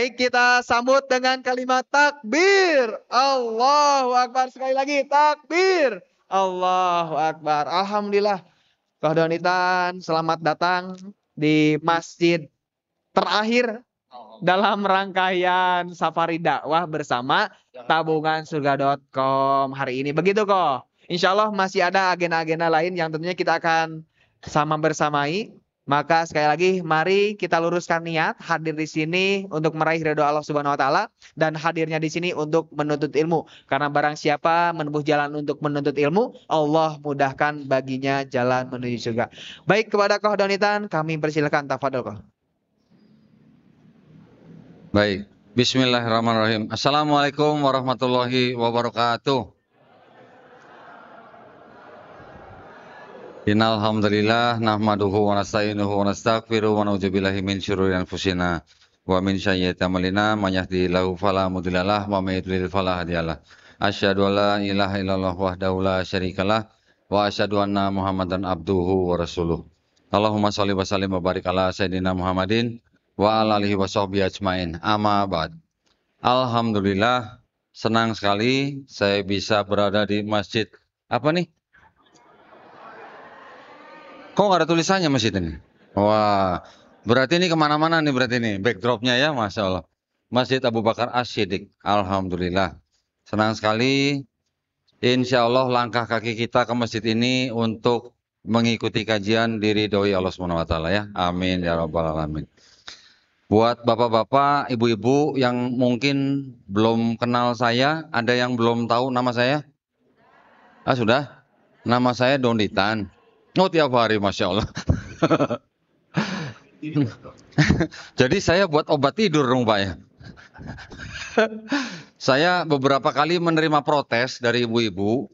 Baik, kita sambut dengan kalimat takbir. Allahu Akbar. Sekali lagi, takbir. Allahu Akbar. Alhamdulillah. Kohdonitan, selamat datang di masjid terakhir dalam rangkaian safari dakwah bersama tabungan surga.com hari ini. Begitu kok. Insya Allah masih ada agenda-agenda lain yang tentunya kita akan sama bersamai maka sekali lagi mari kita luruskan niat hadir di sini untuk meraih ridho Allah Subhanahu wa taala dan hadirnya di sini untuk menuntut ilmu. Karena barang siapa menempuh jalan untuk menuntut ilmu, Allah mudahkan baginya jalan menuju surga. Baik kepada Koh Donitan kami persilakan tafadhol Koh. Baik. Bismillahirrahmanirrahim. Assalamualaikum warahmatullahi wabarakatuh. Innalhamdulillah nahmaduhu wa nasta'inuhu wa nastaghfiruh wa na'udzu billahi min syururi anfusina wa min sayyiati amalina may yahdihillahu fala mudilla wa may yudlil fala hadiya asyhadu an ilaha illallah wahdahu la syarikalah wa asyhadu anna muhammadan abduhu wa rasuluh Allahumma shalli wa sallim wa barik ala sayyidina Muhammadin wa ala alihi wa sahbihi ajmain amma ba'd Alhamdulillah senang sekali saya bisa berada di masjid apa nih Kok gak ada tulisannya masjid ini? Wah, berarti ini kemana-mana nih berarti ini backdropnya ya, masya Allah. Masjid Abu Bakar as Alhamdulillah. Senang sekali, insya Allah langkah kaki kita ke masjid ini untuk mengikuti kajian diri doi Allah Subhanahu wa taala ya. Amin ya rabbal alamin. Buat bapak-bapak, ibu-ibu yang mungkin belum kenal saya, ada yang belum tahu nama saya? Ah sudah. Nama saya Donditan. Oh tiap hari, masya Allah. Jadi saya buat obat tidur dong pak ya. saya beberapa kali menerima protes dari ibu-ibu.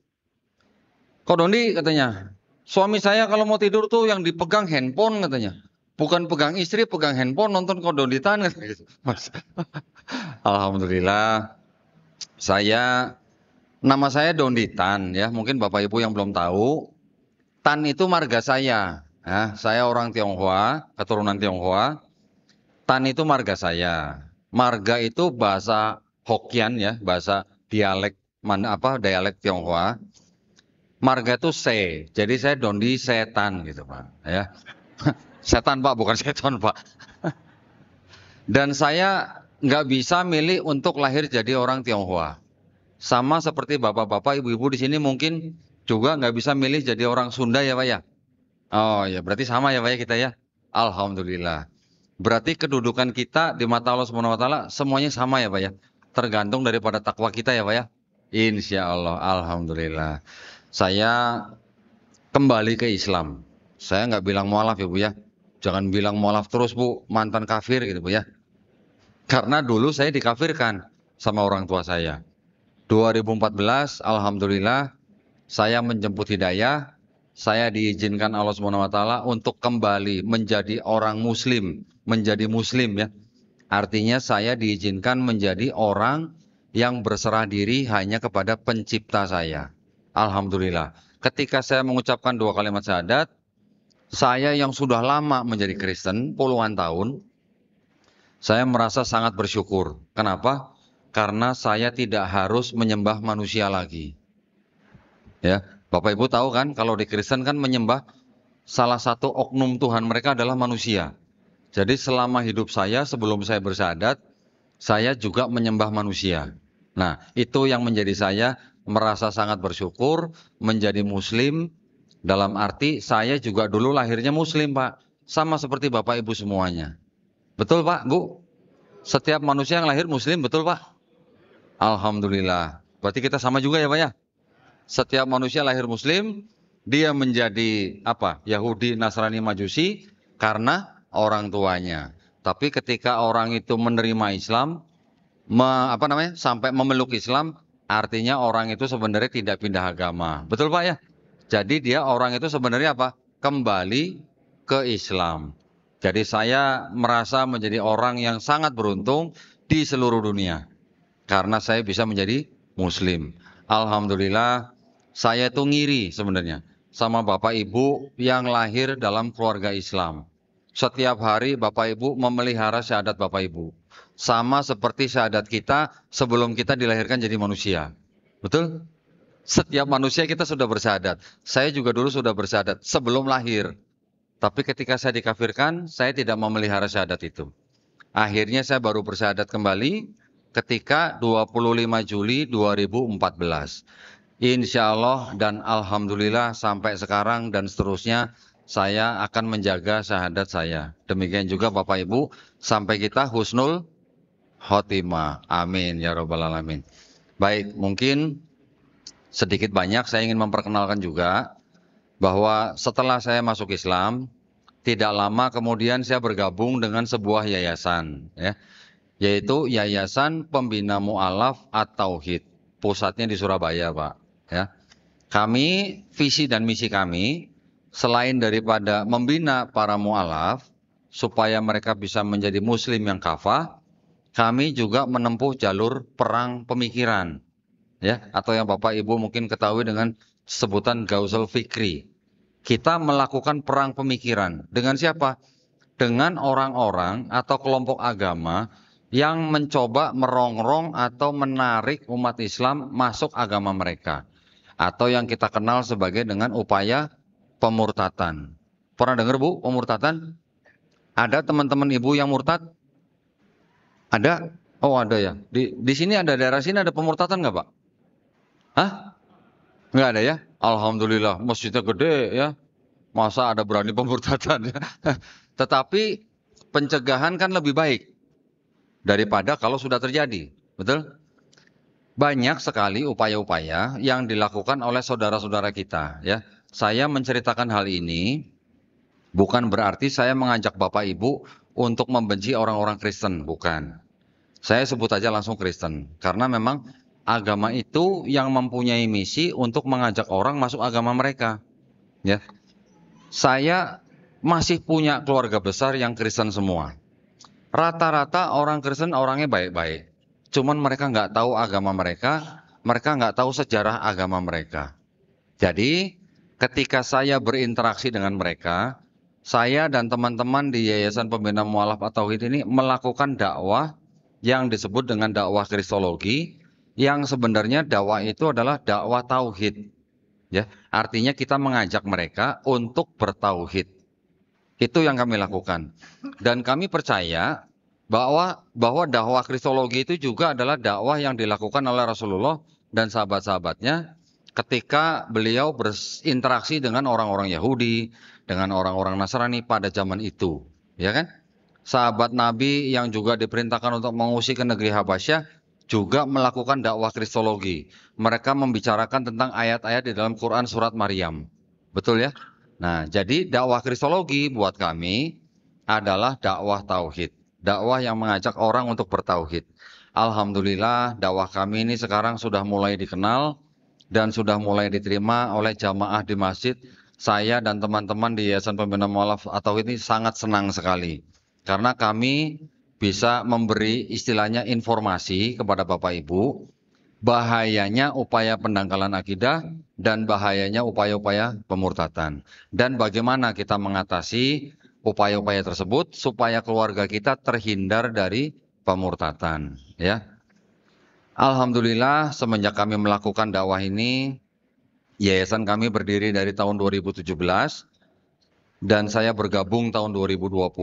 Kok Doni katanya, suami saya kalau mau tidur tuh yang dipegang handphone katanya. Bukan pegang istri, pegang handphone, nonton kodonitan. Gitu. Alhamdulillah, saya nama saya Donditan ya. Mungkin bapak ibu yang belum tahu, Tan itu marga saya. Ya, saya orang Tionghoa, keturunan Tionghoa. Tan itu marga saya. Marga itu bahasa Hokian ya, bahasa dialek mana apa dialek Tionghoa. Marga itu se. Jadi saya dondi setan gitu, Pak, ya. setan, Pak, bukan setan, Pak. Dan saya nggak bisa milih untuk lahir jadi orang Tionghoa. Sama seperti bapak-bapak, ibu-ibu di sini mungkin juga nggak bisa milih jadi orang Sunda ya Pak ya? Oh ya, berarti sama ya Pak ya kita ya? Alhamdulillah. Berarti kedudukan kita di mata Allah Subhanahu wa taala semuanya sama ya Pak ya? Tergantung daripada takwa kita ya Pak ya? Insya Allah, Alhamdulillah. Saya kembali ke Islam. Saya nggak bilang mualaf ya Bu ya. Jangan bilang mualaf terus Bu, mantan kafir gitu Bu ya. Karena dulu saya dikafirkan sama orang tua saya. 2014, Alhamdulillah, saya menjemput hidayah, saya diizinkan Allah Subhanahu wa taala untuk kembali menjadi orang muslim, menjadi muslim ya. Artinya saya diizinkan menjadi orang yang berserah diri hanya kepada pencipta saya. Alhamdulillah. Ketika saya mengucapkan dua kalimat syahadat, saya yang sudah lama menjadi Kristen, puluhan tahun, saya merasa sangat bersyukur. Kenapa? Karena saya tidak harus menyembah manusia lagi. Ya, Bapak Ibu tahu kan kalau di Kristen kan menyembah salah satu oknum Tuhan mereka adalah manusia. Jadi selama hidup saya sebelum saya bersadat, saya juga menyembah manusia. Nah, itu yang menjadi saya merasa sangat bersyukur menjadi muslim dalam arti saya juga dulu lahirnya muslim, Pak. Sama seperti Bapak Ibu semuanya. Betul, Pak? Bu? Setiap manusia yang lahir muslim, betul, Pak? Alhamdulillah. Berarti kita sama juga ya, Pak ya? setiap manusia lahir muslim, dia menjadi apa? Yahudi, Nasrani, Majusi karena orang tuanya. Tapi ketika orang itu menerima Islam, me, apa namanya? sampai memeluk Islam, artinya orang itu sebenarnya tidak pindah agama. Betul Pak ya? Jadi dia orang itu sebenarnya apa? kembali ke Islam. Jadi saya merasa menjadi orang yang sangat beruntung di seluruh dunia karena saya bisa menjadi muslim. Alhamdulillah saya itu ngiri sebenarnya sama Bapak Ibu yang lahir dalam keluarga Islam. Setiap hari Bapak Ibu memelihara syahadat Bapak Ibu. Sama seperti syahadat kita sebelum kita dilahirkan jadi manusia. Betul? Setiap manusia kita sudah bersyahadat. Saya juga dulu sudah bersyahadat sebelum lahir. Tapi ketika saya dikafirkan, saya tidak memelihara syahadat itu. Akhirnya saya baru bersyahadat kembali ketika 25 Juli 2014. Insya Allah dan Alhamdulillah sampai sekarang dan seterusnya saya akan menjaga syahadat saya. Demikian juga Bapak Ibu sampai kita husnul khotimah. Amin ya robbal alamin. Baik, mungkin sedikit banyak saya ingin memperkenalkan juga bahwa setelah saya masuk Islam tidak lama kemudian saya bergabung dengan sebuah yayasan ya yaitu Yayasan Pembina Mu'alaf At-Tauhid pusatnya di Surabaya, Pak. Ya. Kami visi dan misi kami selain daripada membina para mualaf supaya mereka bisa menjadi muslim yang kafah, kami juga menempuh jalur perang pemikiran. Ya, atau yang Bapak Ibu mungkin ketahui dengan sebutan gausul Fikri. Kita melakukan perang pemikiran dengan siapa? Dengan orang-orang atau kelompok agama yang mencoba merongrong atau menarik umat Islam masuk agama mereka atau yang kita kenal sebagai dengan upaya pemurtatan. Pernah dengar Bu, pemurtatan? Ada teman-teman ibu yang murtad? Ada? Oh ada ya. Di, di sini ada daerah sini ada pemurtatan nggak Pak? Hah? Nggak ada ya? Alhamdulillah, masjidnya gede ya. Masa ada berani pemurtatan? Tetapi pencegahan kan lebih baik daripada kalau sudah terjadi. Betul? banyak sekali upaya-upaya yang dilakukan oleh saudara-saudara kita ya. Saya menceritakan hal ini bukan berarti saya mengajak Bapak Ibu untuk membenci orang-orang Kristen, bukan. Saya sebut aja langsung Kristen karena memang agama itu yang mempunyai misi untuk mengajak orang masuk agama mereka. Ya. Saya masih punya keluarga besar yang Kristen semua. Rata-rata orang Kristen orangnya baik-baik cuman mereka nggak tahu agama mereka, mereka nggak tahu sejarah agama mereka. Jadi ketika saya berinteraksi dengan mereka, saya dan teman-teman di Yayasan Pembina Mualaf atau Tauhid ini melakukan dakwah yang disebut dengan dakwah kristologi yang sebenarnya dakwah itu adalah dakwah tauhid. Ya, artinya kita mengajak mereka untuk bertauhid. Itu yang kami lakukan. Dan kami percaya bahwa bahwa dakwah kristologi itu juga adalah dakwah yang dilakukan oleh Rasulullah dan sahabat-sahabatnya ketika beliau berinteraksi dengan orang-orang Yahudi, dengan orang-orang Nasrani pada zaman itu, ya kan? Sahabat Nabi yang juga diperintahkan untuk mengusik ke negeri Habasyah juga melakukan dakwah kristologi. Mereka membicarakan tentang ayat-ayat di dalam Quran surat Maryam. Betul ya? Nah, jadi dakwah kristologi buat kami adalah dakwah tauhid dakwah yang mengajak orang untuk bertauhid. Alhamdulillah dakwah kami ini sekarang sudah mulai dikenal dan sudah mulai diterima oleh jamaah di masjid. Saya dan teman-teman di Yayasan Pembina Mualaf atau ini sangat senang sekali karena kami bisa memberi istilahnya informasi kepada Bapak Ibu bahayanya upaya pendangkalan akidah dan bahayanya upaya-upaya pemurtatan dan bagaimana kita mengatasi upaya-upaya tersebut supaya keluarga kita terhindar dari pemurtatan ya. Alhamdulillah semenjak kami melakukan dakwah ini yayasan kami berdiri dari tahun 2017 dan saya bergabung tahun 2020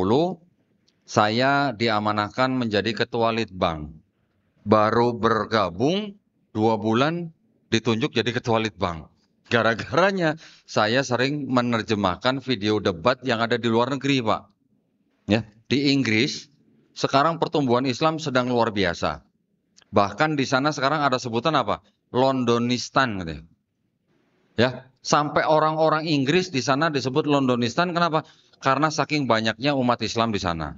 saya diamanahkan menjadi ketua litbang. Baru bergabung dua bulan ditunjuk jadi ketua litbang. Gara-garanya saya sering menerjemahkan video debat yang ada di luar negeri, Pak. Ya, di Inggris sekarang pertumbuhan Islam sedang luar biasa. Bahkan di sana sekarang ada sebutan apa? Londonistan gitu. Ya, sampai orang-orang Inggris di sana disebut Londonistan kenapa? Karena saking banyaknya umat Islam di sana.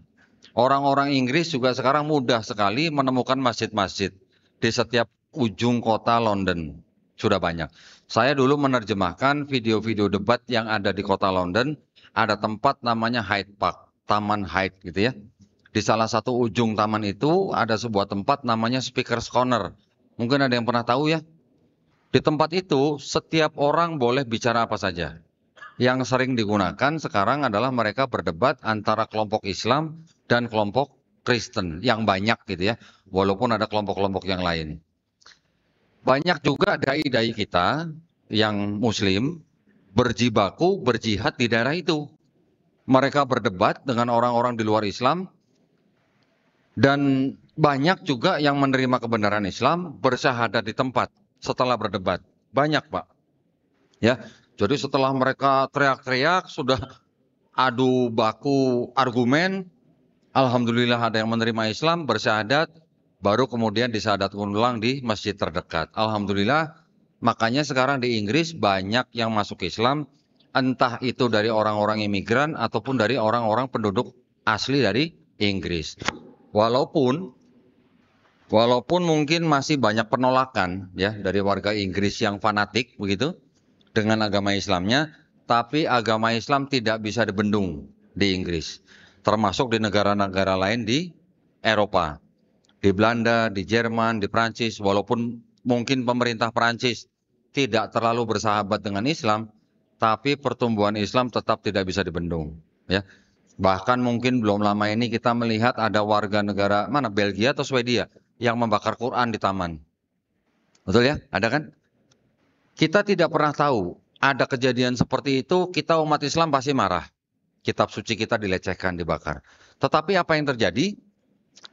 Orang-orang Inggris juga sekarang mudah sekali menemukan masjid-masjid di setiap ujung kota London. Sudah banyak. Saya dulu menerjemahkan video-video debat yang ada di kota London, ada tempat namanya Hyde Park, Taman Hyde gitu ya. Di salah satu ujung taman itu ada sebuah tempat namanya Speaker's Corner. Mungkin ada yang pernah tahu ya. Di tempat itu setiap orang boleh bicara apa saja. Yang sering digunakan sekarang adalah mereka berdebat antara kelompok Islam dan kelompok Kristen yang banyak gitu ya. Walaupun ada kelompok-kelompok yang lain banyak juga dai-dai kita yang muslim berjibaku berjihad di daerah itu. Mereka berdebat dengan orang-orang di luar Islam dan banyak juga yang menerima kebenaran Islam bersyahadat di tempat setelah berdebat. Banyak, Pak. Ya. Jadi setelah mereka teriak-teriak sudah adu baku argumen, alhamdulillah ada yang menerima Islam bersyahadat baru kemudian disadatkan ulang di masjid terdekat. Alhamdulillah, makanya sekarang di Inggris banyak yang masuk Islam, entah itu dari orang-orang imigran ataupun dari orang-orang penduduk asli dari Inggris. Walaupun walaupun mungkin masih banyak penolakan ya dari warga Inggris yang fanatik begitu dengan agama Islamnya, tapi agama Islam tidak bisa dibendung di Inggris, termasuk di negara-negara lain di Eropa di Belanda, di Jerman, di Prancis, walaupun mungkin pemerintah Prancis tidak terlalu bersahabat dengan Islam, tapi pertumbuhan Islam tetap tidak bisa dibendung, ya. Bahkan mungkin belum lama ini kita melihat ada warga negara mana Belgia atau Swedia yang membakar Quran di taman. Betul ya? Ada kan? Kita tidak pernah tahu ada kejadian seperti itu, kita umat Islam pasti marah. Kitab suci kita dilecehkan, dibakar. Tetapi apa yang terjadi?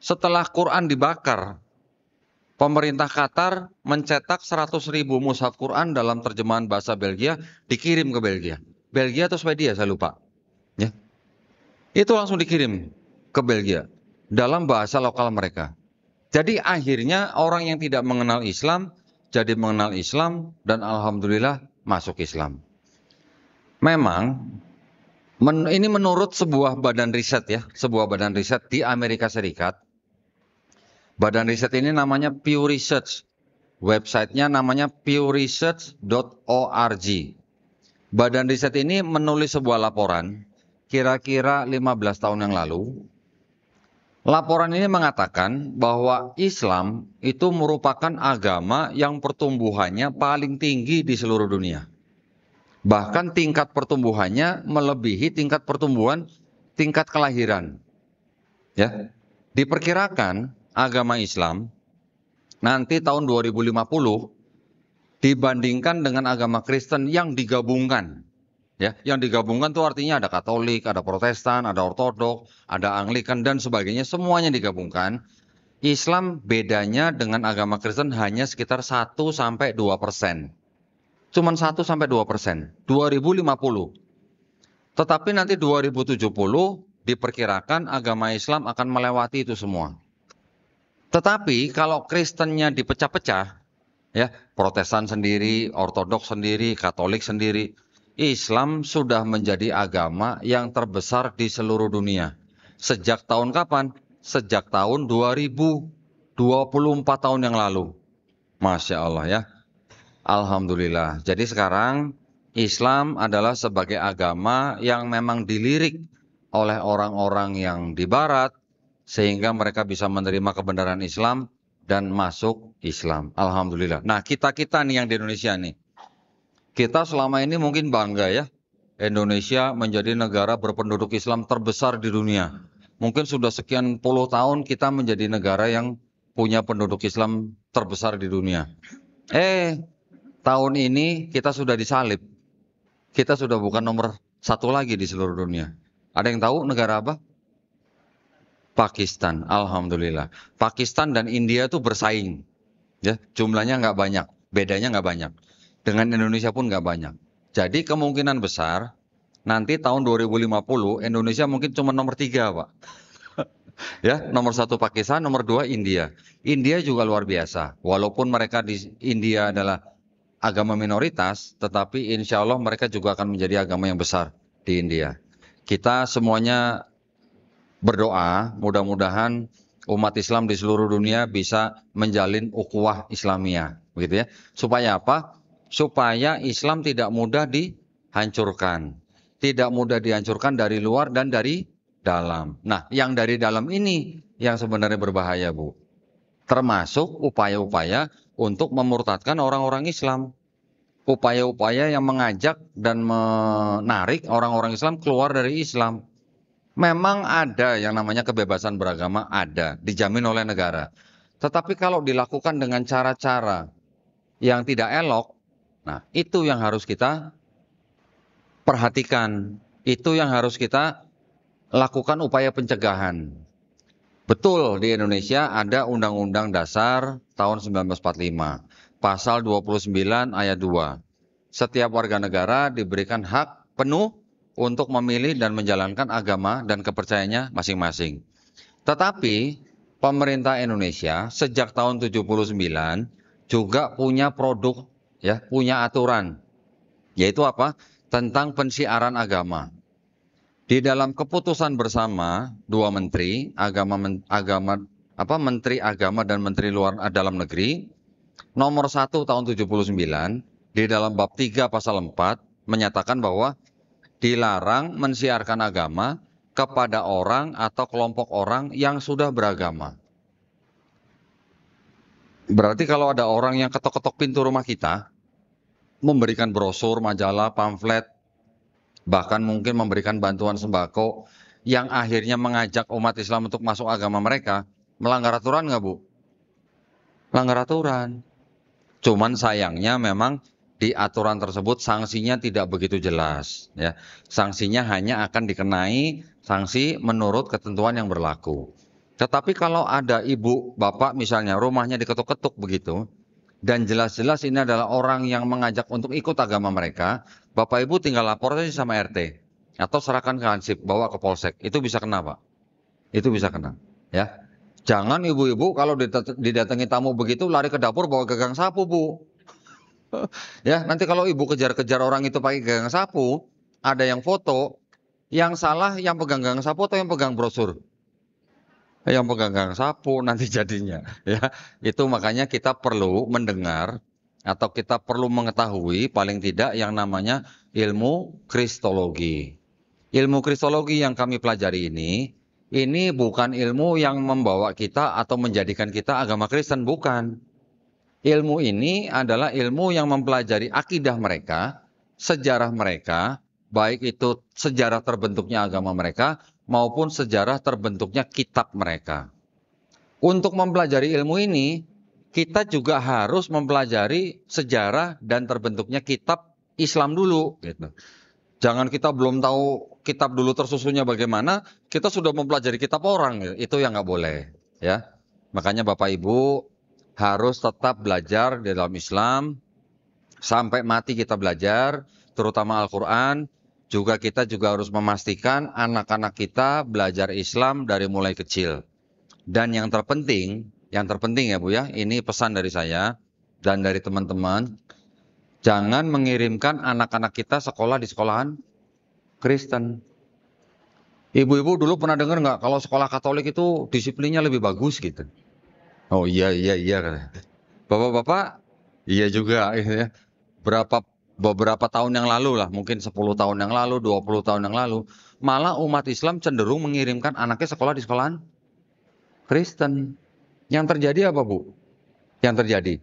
setelah Quran dibakar, pemerintah Qatar mencetak 100 ribu mushaf Quran dalam terjemahan bahasa Belgia dikirim ke Belgia. Belgia atau Swedia saya lupa. Ya. Itu langsung dikirim ke Belgia dalam bahasa lokal mereka. Jadi akhirnya orang yang tidak mengenal Islam jadi mengenal Islam dan alhamdulillah masuk Islam. Memang Men, ini menurut sebuah badan riset ya, sebuah badan riset di Amerika Serikat. Badan riset ini namanya Pew Research. Websitenya namanya pewresearch.org. Badan riset ini menulis sebuah laporan kira-kira 15 tahun yang lalu. Laporan ini mengatakan bahwa Islam itu merupakan agama yang pertumbuhannya paling tinggi di seluruh dunia. Bahkan tingkat pertumbuhannya melebihi tingkat pertumbuhan tingkat kelahiran. Ya. Diperkirakan agama Islam nanti tahun 2050 dibandingkan dengan agama Kristen yang digabungkan. Ya, yang digabungkan itu artinya ada Katolik, ada Protestan, ada Ortodok, ada Anglikan dan sebagainya semuanya digabungkan. Islam bedanya dengan agama Kristen hanya sekitar 1 sampai 2 persen cuma 1 sampai 2 persen, 2050. Tetapi nanti 2070 diperkirakan agama Islam akan melewati itu semua. Tetapi kalau Kristennya dipecah-pecah, ya Protestan sendiri, Ortodoks sendiri, Katolik sendiri, Islam sudah menjadi agama yang terbesar di seluruh dunia. Sejak tahun kapan? Sejak tahun 2024 tahun yang lalu. Masya Allah ya. Alhamdulillah. Jadi sekarang Islam adalah sebagai agama yang memang dilirik oleh orang-orang yang di barat sehingga mereka bisa menerima kebenaran Islam dan masuk Islam. Alhamdulillah. Nah, kita-kita nih yang di Indonesia nih. Kita selama ini mungkin bangga ya. Indonesia menjadi negara berpenduduk Islam terbesar di dunia. Mungkin sudah sekian puluh tahun kita menjadi negara yang punya penduduk Islam terbesar di dunia. Eh, tahun ini kita sudah disalib. Kita sudah bukan nomor satu lagi di seluruh dunia. Ada yang tahu negara apa? Pakistan, alhamdulillah. Pakistan dan India itu bersaing, ya jumlahnya nggak banyak, bedanya nggak banyak. Dengan Indonesia pun nggak banyak. Jadi kemungkinan besar nanti tahun 2050 Indonesia mungkin cuma nomor tiga, pak. ya nomor satu Pakistan, nomor dua India. India juga luar biasa. Walaupun mereka di India adalah agama minoritas, tetapi insya Allah mereka juga akan menjadi agama yang besar di India. Kita semuanya berdoa, mudah-mudahan umat Islam di seluruh dunia bisa menjalin ukhuwah Islamiyah, begitu ya. Supaya apa? Supaya Islam tidak mudah dihancurkan, tidak mudah dihancurkan dari luar dan dari dalam. Nah, yang dari dalam ini yang sebenarnya berbahaya, Bu. Termasuk upaya-upaya untuk memurtadkan orang-orang Islam. Upaya-upaya yang mengajak dan menarik orang-orang Islam keluar dari Islam. Memang ada yang namanya kebebasan beragama, ada, dijamin oleh negara. Tetapi kalau dilakukan dengan cara-cara yang tidak elok, nah itu yang harus kita perhatikan. Itu yang harus kita lakukan upaya pencegahan. Betul di Indonesia ada Undang-Undang Dasar tahun 1945 pasal 29 ayat 2. Setiap warga negara diberikan hak penuh untuk memilih dan menjalankan agama dan kepercayaannya masing-masing. Tetapi pemerintah Indonesia sejak tahun 79 juga punya produk ya, punya aturan yaitu apa? tentang pensiaran agama. Di dalam keputusan bersama dua menteri agama agama apa menteri agama dan menteri luar eh, dalam negeri nomor 1 tahun 79 di dalam bab 3 pasal 4 menyatakan bahwa dilarang mensiarkan agama kepada orang atau kelompok orang yang sudah beragama. Berarti kalau ada orang yang ketok-ketok pintu rumah kita, memberikan brosur, majalah, pamflet, bahkan mungkin memberikan bantuan sembako yang akhirnya mengajak umat Islam untuk masuk agama mereka, melanggar aturan nggak Bu? Melanggar aturan. Cuman sayangnya memang di aturan tersebut sanksinya tidak begitu jelas ya. Sanksinya hanya akan dikenai sanksi menurut ketentuan yang berlaku. Tetapi kalau ada ibu, bapak misalnya rumahnya diketuk-ketuk begitu dan jelas-jelas ini adalah orang yang mengajak untuk ikut agama mereka, Bapak Ibu tinggal lapor saja sama RT atau serahkan ke Hansip bawa ke polsek. Itu bisa kena, Pak. Itu bisa kena, ya. Jangan ibu-ibu kalau didatangi tamu begitu lari ke dapur bawa gagang sapu, Bu. ya, nanti kalau ibu kejar-kejar orang itu pakai gagang sapu, ada yang foto, yang salah yang pegang gagang sapu atau yang pegang brosur? Yang pegang gagang sapu nanti jadinya, ya. Itu makanya kita perlu mendengar atau kita perlu mengetahui paling tidak yang namanya ilmu kristologi. Ilmu kristologi yang kami pelajari ini, ini bukan ilmu yang membawa kita atau menjadikan kita agama Kristen, bukan. Ilmu ini adalah ilmu yang mempelajari akidah mereka, sejarah mereka, baik itu sejarah terbentuknya agama mereka maupun sejarah terbentuknya kitab mereka. Untuk mempelajari ilmu ini, kita juga harus mempelajari sejarah dan terbentuknya kitab Islam dulu gitu. Jangan kita belum tahu kitab dulu tersusunnya bagaimana, kita sudah mempelajari kitab orang gitu. Itu yang nggak boleh ya. Makanya Bapak Ibu harus tetap belajar di dalam Islam sampai mati kita belajar, terutama Al-Qur'an. Juga kita juga harus memastikan anak-anak kita belajar Islam dari mulai kecil. Dan yang terpenting, yang terpenting ya Bu ya, ini pesan dari saya dan dari teman-teman, jangan mengirimkan anak-anak kita sekolah di sekolahan Kristen. Ibu-ibu dulu pernah dengar nggak kalau sekolah Katolik itu disiplinnya lebih bagus gitu? Oh iya iya iya. Bapak-bapak, iya juga. Gitu ya. Berapa beberapa tahun yang lalu lah, mungkin 10 tahun yang lalu, 20 tahun yang lalu, malah umat Islam cenderung mengirimkan anaknya sekolah di sekolahan Kristen. Yang terjadi apa Bu? Yang terjadi?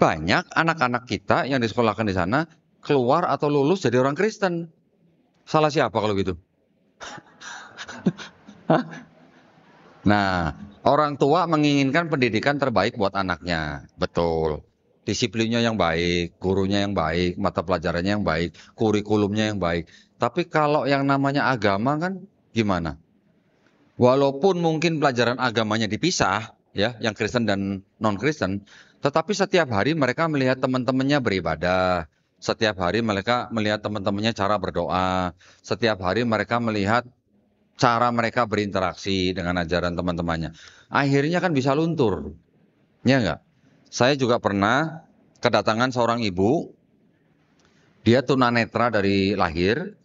Banyak anak-anak kita yang disekolahkan di sana keluar atau lulus jadi orang Kristen. Salah siapa kalau gitu? nah, orang tua menginginkan pendidikan terbaik buat anaknya. Betul. Disiplinnya yang baik, gurunya yang baik, mata pelajarannya yang baik, kurikulumnya yang baik. Tapi kalau yang namanya agama kan gimana? Walaupun mungkin pelajaran agamanya dipisah, ya yang Kristen dan non Kristen tetapi setiap hari mereka melihat teman-temannya beribadah setiap hari mereka melihat teman-temannya cara berdoa setiap hari mereka melihat cara mereka berinteraksi dengan ajaran teman-temannya akhirnya kan bisa luntur ya enggak saya juga pernah kedatangan seorang ibu dia tunanetra dari lahir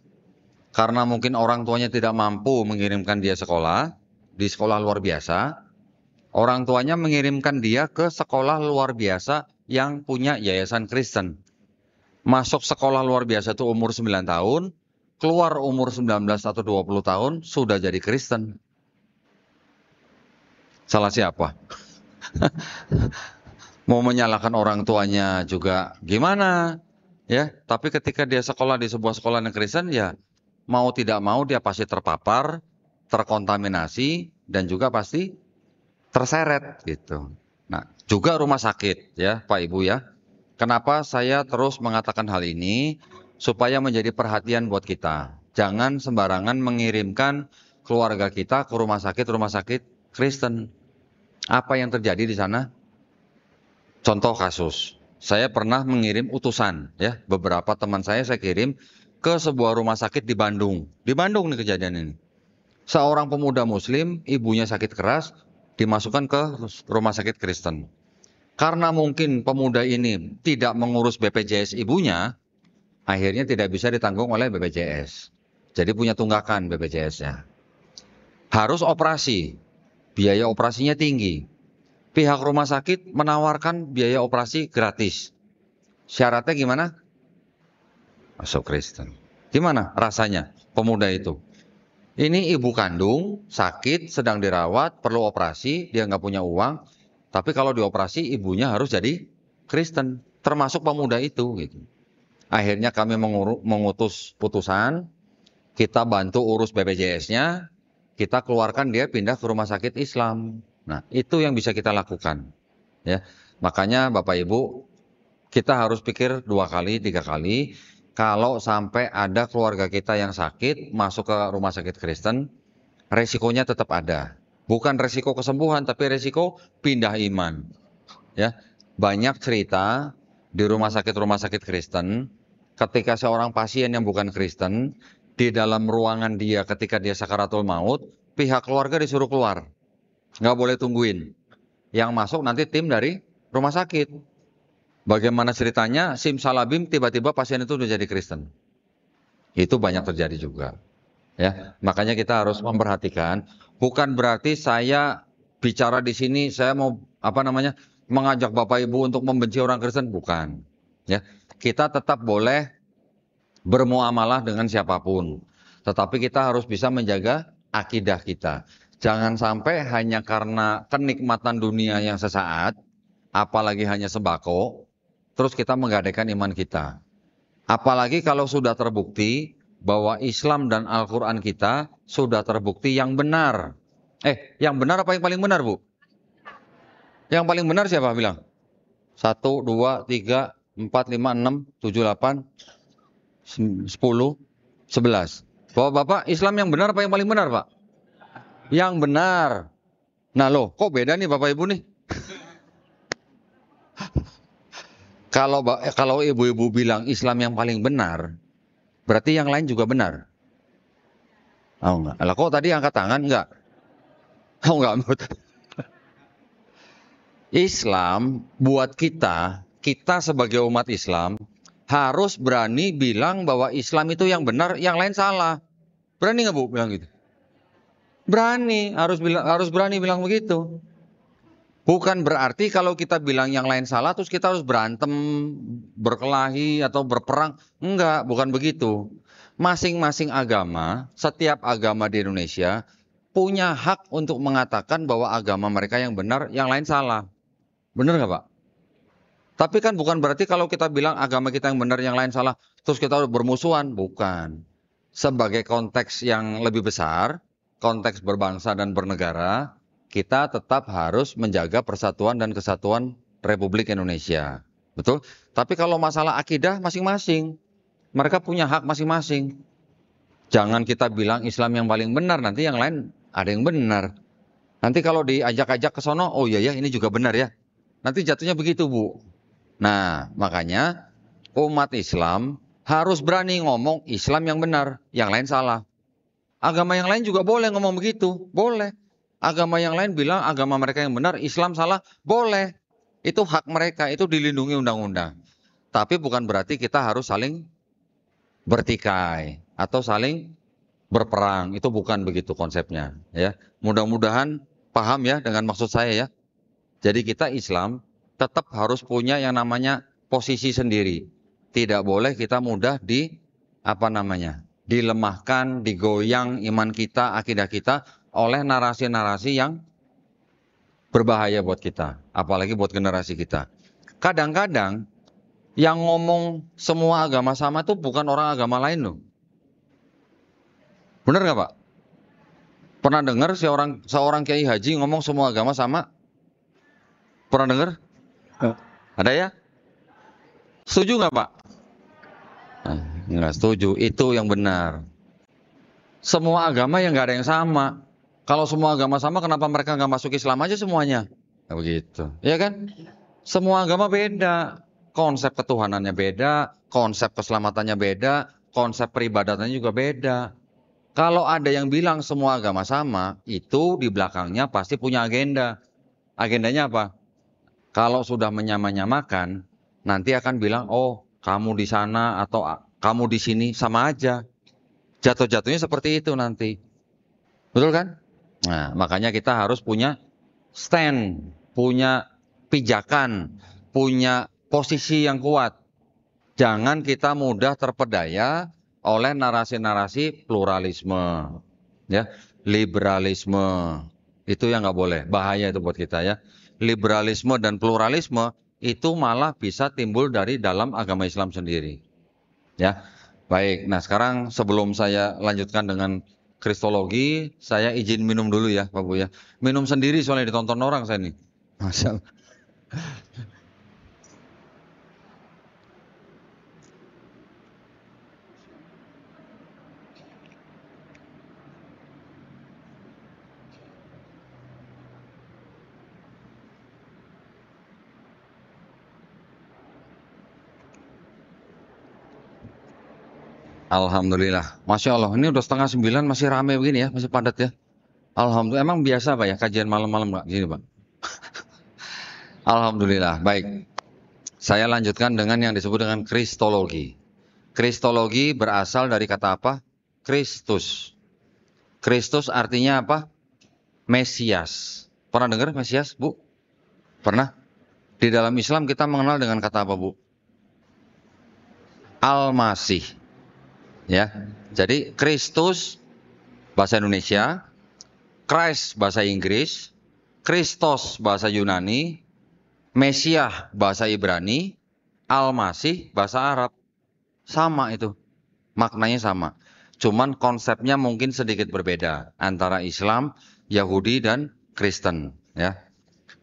karena mungkin orang tuanya tidak mampu mengirimkan dia sekolah di sekolah luar biasa Orang tuanya mengirimkan dia ke sekolah luar biasa yang punya yayasan Kristen. Masuk sekolah luar biasa itu umur 9 tahun, keluar umur 19 atau 20 tahun sudah jadi Kristen. Salah siapa? Mau menyalahkan orang tuanya juga gimana? Ya, tapi ketika dia sekolah di sebuah sekolah yang Kristen ya mau tidak mau dia pasti terpapar, terkontaminasi dan juga pasti terseret gitu. Nah, juga rumah sakit ya, Pak Ibu ya. Kenapa saya terus mengatakan hal ini supaya menjadi perhatian buat kita. Jangan sembarangan mengirimkan keluarga kita ke rumah sakit rumah sakit Kristen. Apa yang terjadi di sana? Contoh kasus, saya pernah mengirim utusan ya, beberapa teman saya saya kirim ke sebuah rumah sakit di Bandung. Di Bandung nih kejadian ini. Seorang pemuda muslim, ibunya sakit keras, dimasukkan ke rumah sakit Kristen. Karena mungkin pemuda ini tidak mengurus BPJS ibunya, akhirnya tidak bisa ditanggung oleh BPJS. Jadi punya tunggakan BPJS-nya. Harus operasi, biaya operasinya tinggi. Pihak rumah sakit menawarkan biaya operasi gratis. Syaratnya gimana? Masuk Kristen. Gimana rasanya pemuda itu? Ini ibu kandung, sakit, sedang dirawat, perlu operasi, dia nggak punya uang. Tapi kalau dioperasi, ibunya harus jadi Kristen, termasuk pemuda itu. Gitu. Akhirnya kami mengutus putusan, kita bantu urus BPJS-nya, kita keluarkan dia pindah ke rumah sakit Islam. Nah, itu yang bisa kita lakukan. Ya, makanya Bapak Ibu, kita harus pikir dua kali, tiga kali kalau sampai ada keluarga kita yang sakit masuk ke rumah sakit Kristen, resikonya tetap ada. Bukan resiko kesembuhan, tapi resiko pindah iman. Ya, banyak cerita di rumah sakit rumah sakit Kristen, ketika seorang pasien yang bukan Kristen di dalam ruangan dia ketika dia sakaratul maut, pihak keluarga disuruh keluar, nggak boleh tungguin. Yang masuk nanti tim dari rumah sakit Bagaimana ceritanya Sim simsalabim tiba-tiba pasien itu jadi Kristen. Itu banyak terjadi juga. Ya, makanya kita harus memperhatikan bukan berarti saya bicara di sini saya mau apa namanya mengajak Bapak Ibu untuk membenci orang Kristen bukan. Ya, kita tetap boleh bermuamalah dengan siapapun. Tetapi kita harus bisa menjaga akidah kita. Jangan sampai hanya karena kenikmatan dunia yang sesaat, apalagi hanya sembako, terus kita menggadaikan iman kita. Apalagi kalau sudah terbukti bahwa Islam dan Al-Quran kita sudah terbukti yang benar. Eh, yang benar apa yang paling benar, Bu? Yang paling benar siapa bilang? Satu, dua, tiga, empat, lima, enam, tujuh, delapan, sepuluh, sebelas. Bahwa Bapak Islam yang benar apa yang paling benar, Pak? Yang benar. Nah loh, kok beda nih Bapak Ibu nih? Kalau kalau ibu-ibu bilang Islam yang paling benar, berarti yang lain juga benar. Oh enggak. Lah kok tadi angkat tangan enggak? Oh enggak Islam buat kita, kita sebagai umat Islam harus berani bilang bahwa Islam itu yang benar, yang lain salah. Berani nggak bu bilang gitu? Berani, harus bilang, harus berani bilang begitu. Bukan berarti kalau kita bilang yang lain salah terus kita harus berantem, berkelahi atau berperang. Enggak, bukan begitu. Masing-masing agama, setiap agama di Indonesia punya hak untuk mengatakan bahwa agama mereka yang benar, yang lain salah. Benar nggak Pak? Tapi kan bukan berarti kalau kita bilang agama kita yang benar, yang lain salah, terus kita harus bermusuhan. Bukan. Sebagai konteks yang lebih besar, konteks berbangsa dan bernegara, kita tetap harus menjaga persatuan dan kesatuan Republik Indonesia. Betul? Tapi kalau masalah akidah masing-masing, mereka punya hak masing-masing. Jangan kita bilang Islam yang paling benar, nanti yang lain ada yang benar. Nanti kalau diajak-ajak ke sono, oh iya ya ini juga benar ya. Nanti jatuhnya begitu, Bu. Nah, makanya umat Islam harus berani ngomong Islam yang benar, yang lain salah. Agama yang lain juga boleh ngomong begitu, boleh. Agama yang lain bilang agama mereka yang benar, Islam salah, boleh. Itu hak mereka, itu dilindungi undang-undang. Tapi bukan berarti kita harus saling bertikai atau saling berperang. Itu bukan begitu konsepnya, ya. Mudah-mudahan paham ya dengan maksud saya ya. Jadi kita Islam tetap harus punya yang namanya posisi sendiri. Tidak boleh kita mudah di apa namanya? dilemahkan, digoyang iman kita, akidah kita oleh narasi-narasi yang berbahaya buat kita, apalagi buat generasi kita. Kadang-kadang yang ngomong semua agama sama itu bukan orang agama lain loh. Bener nggak Pak? Pernah dengar seorang seorang kiai haji ngomong semua agama sama? Pernah dengar? Ada ya? Setuju nggak Pak? Nah, nggak setuju. Itu yang benar. Semua agama yang nggak ada yang sama. Kalau semua agama sama, kenapa mereka nggak masuk Islam aja semuanya? Ya begitu, ya kan? Semua agama beda, konsep ketuhanannya beda, konsep keselamatannya beda, konsep peribadatannya juga beda. Kalau ada yang bilang semua agama sama, itu di belakangnya pasti punya agenda. Agendanya apa? Kalau sudah menyamanyamakan, nanti akan bilang, oh kamu di sana atau kamu di sini sama aja. Jatuh-jatuhnya seperti itu nanti. Betul kan? Nah, makanya kita harus punya stand, punya pijakan, punya posisi yang kuat. Jangan kita mudah terpedaya oleh narasi-narasi pluralisme, ya, liberalisme. Itu yang nggak boleh, bahaya itu buat kita ya. Liberalisme dan pluralisme itu malah bisa timbul dari dalam agama Islam sendiri. Ya. Baik, nah sekarang sebelum saya lanjutkan dengan Kristologi, saya izin minum dulu ya, Pak Bu ya. Minum sendiri soalnya ditonton orang saya nih. Masya Allah. Alhamdulillah. Masya Allah, ini udah setengah sembilan masih rame begini ya, masih padat ya. Alhamdulillah, emang biasa Pak ya kajian malam-malam nggak? Gini Pak. Alhamdulillah, baik. Saya lanjutkan dengan yang disebut dengan Kristologi. Kristologi berasal dari kata apa? Kristus. Kristus artinya apa? Mesias. Pernah dengar Mesias, Bu? Pernah? Di dalam Islam kita mengenal dengan kata apa, Bu? Al-Masih. Ya. Jadi Kristus bahasa Indonesia, Christ bahasa Inggris, Kristos bahasa Yunani, Mesiah bahasa Ibrani, Al-Masih bahasa Arab. Sama itu. Maknanya sama. Cuman konsepnya mungkin sedikit berbeda antara Islam, Yahudi dan Kristen, ya.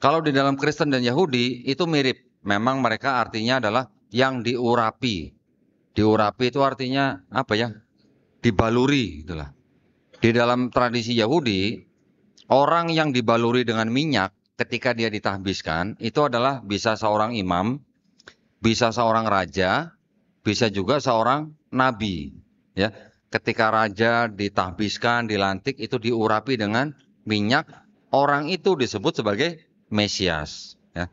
Kalau di dalam Kristen dan Yahudi itu mirip. Memang mereka artinya adalah yang diurapi. Diurapi itu artinya apa ya? Dibaluri itulah. Di dalam tradisi Yahudi, orang yang dibaluri dengan minyak ketika dia ditahbiskan itu adalah bisa seorang imam, bisa seorang raja, bisa juga seorang nabi, ya. Ketika raja ditahbiskan, dilantik itu diurapi dengan minyak, orang itu disebut sebagai Mesias, ya.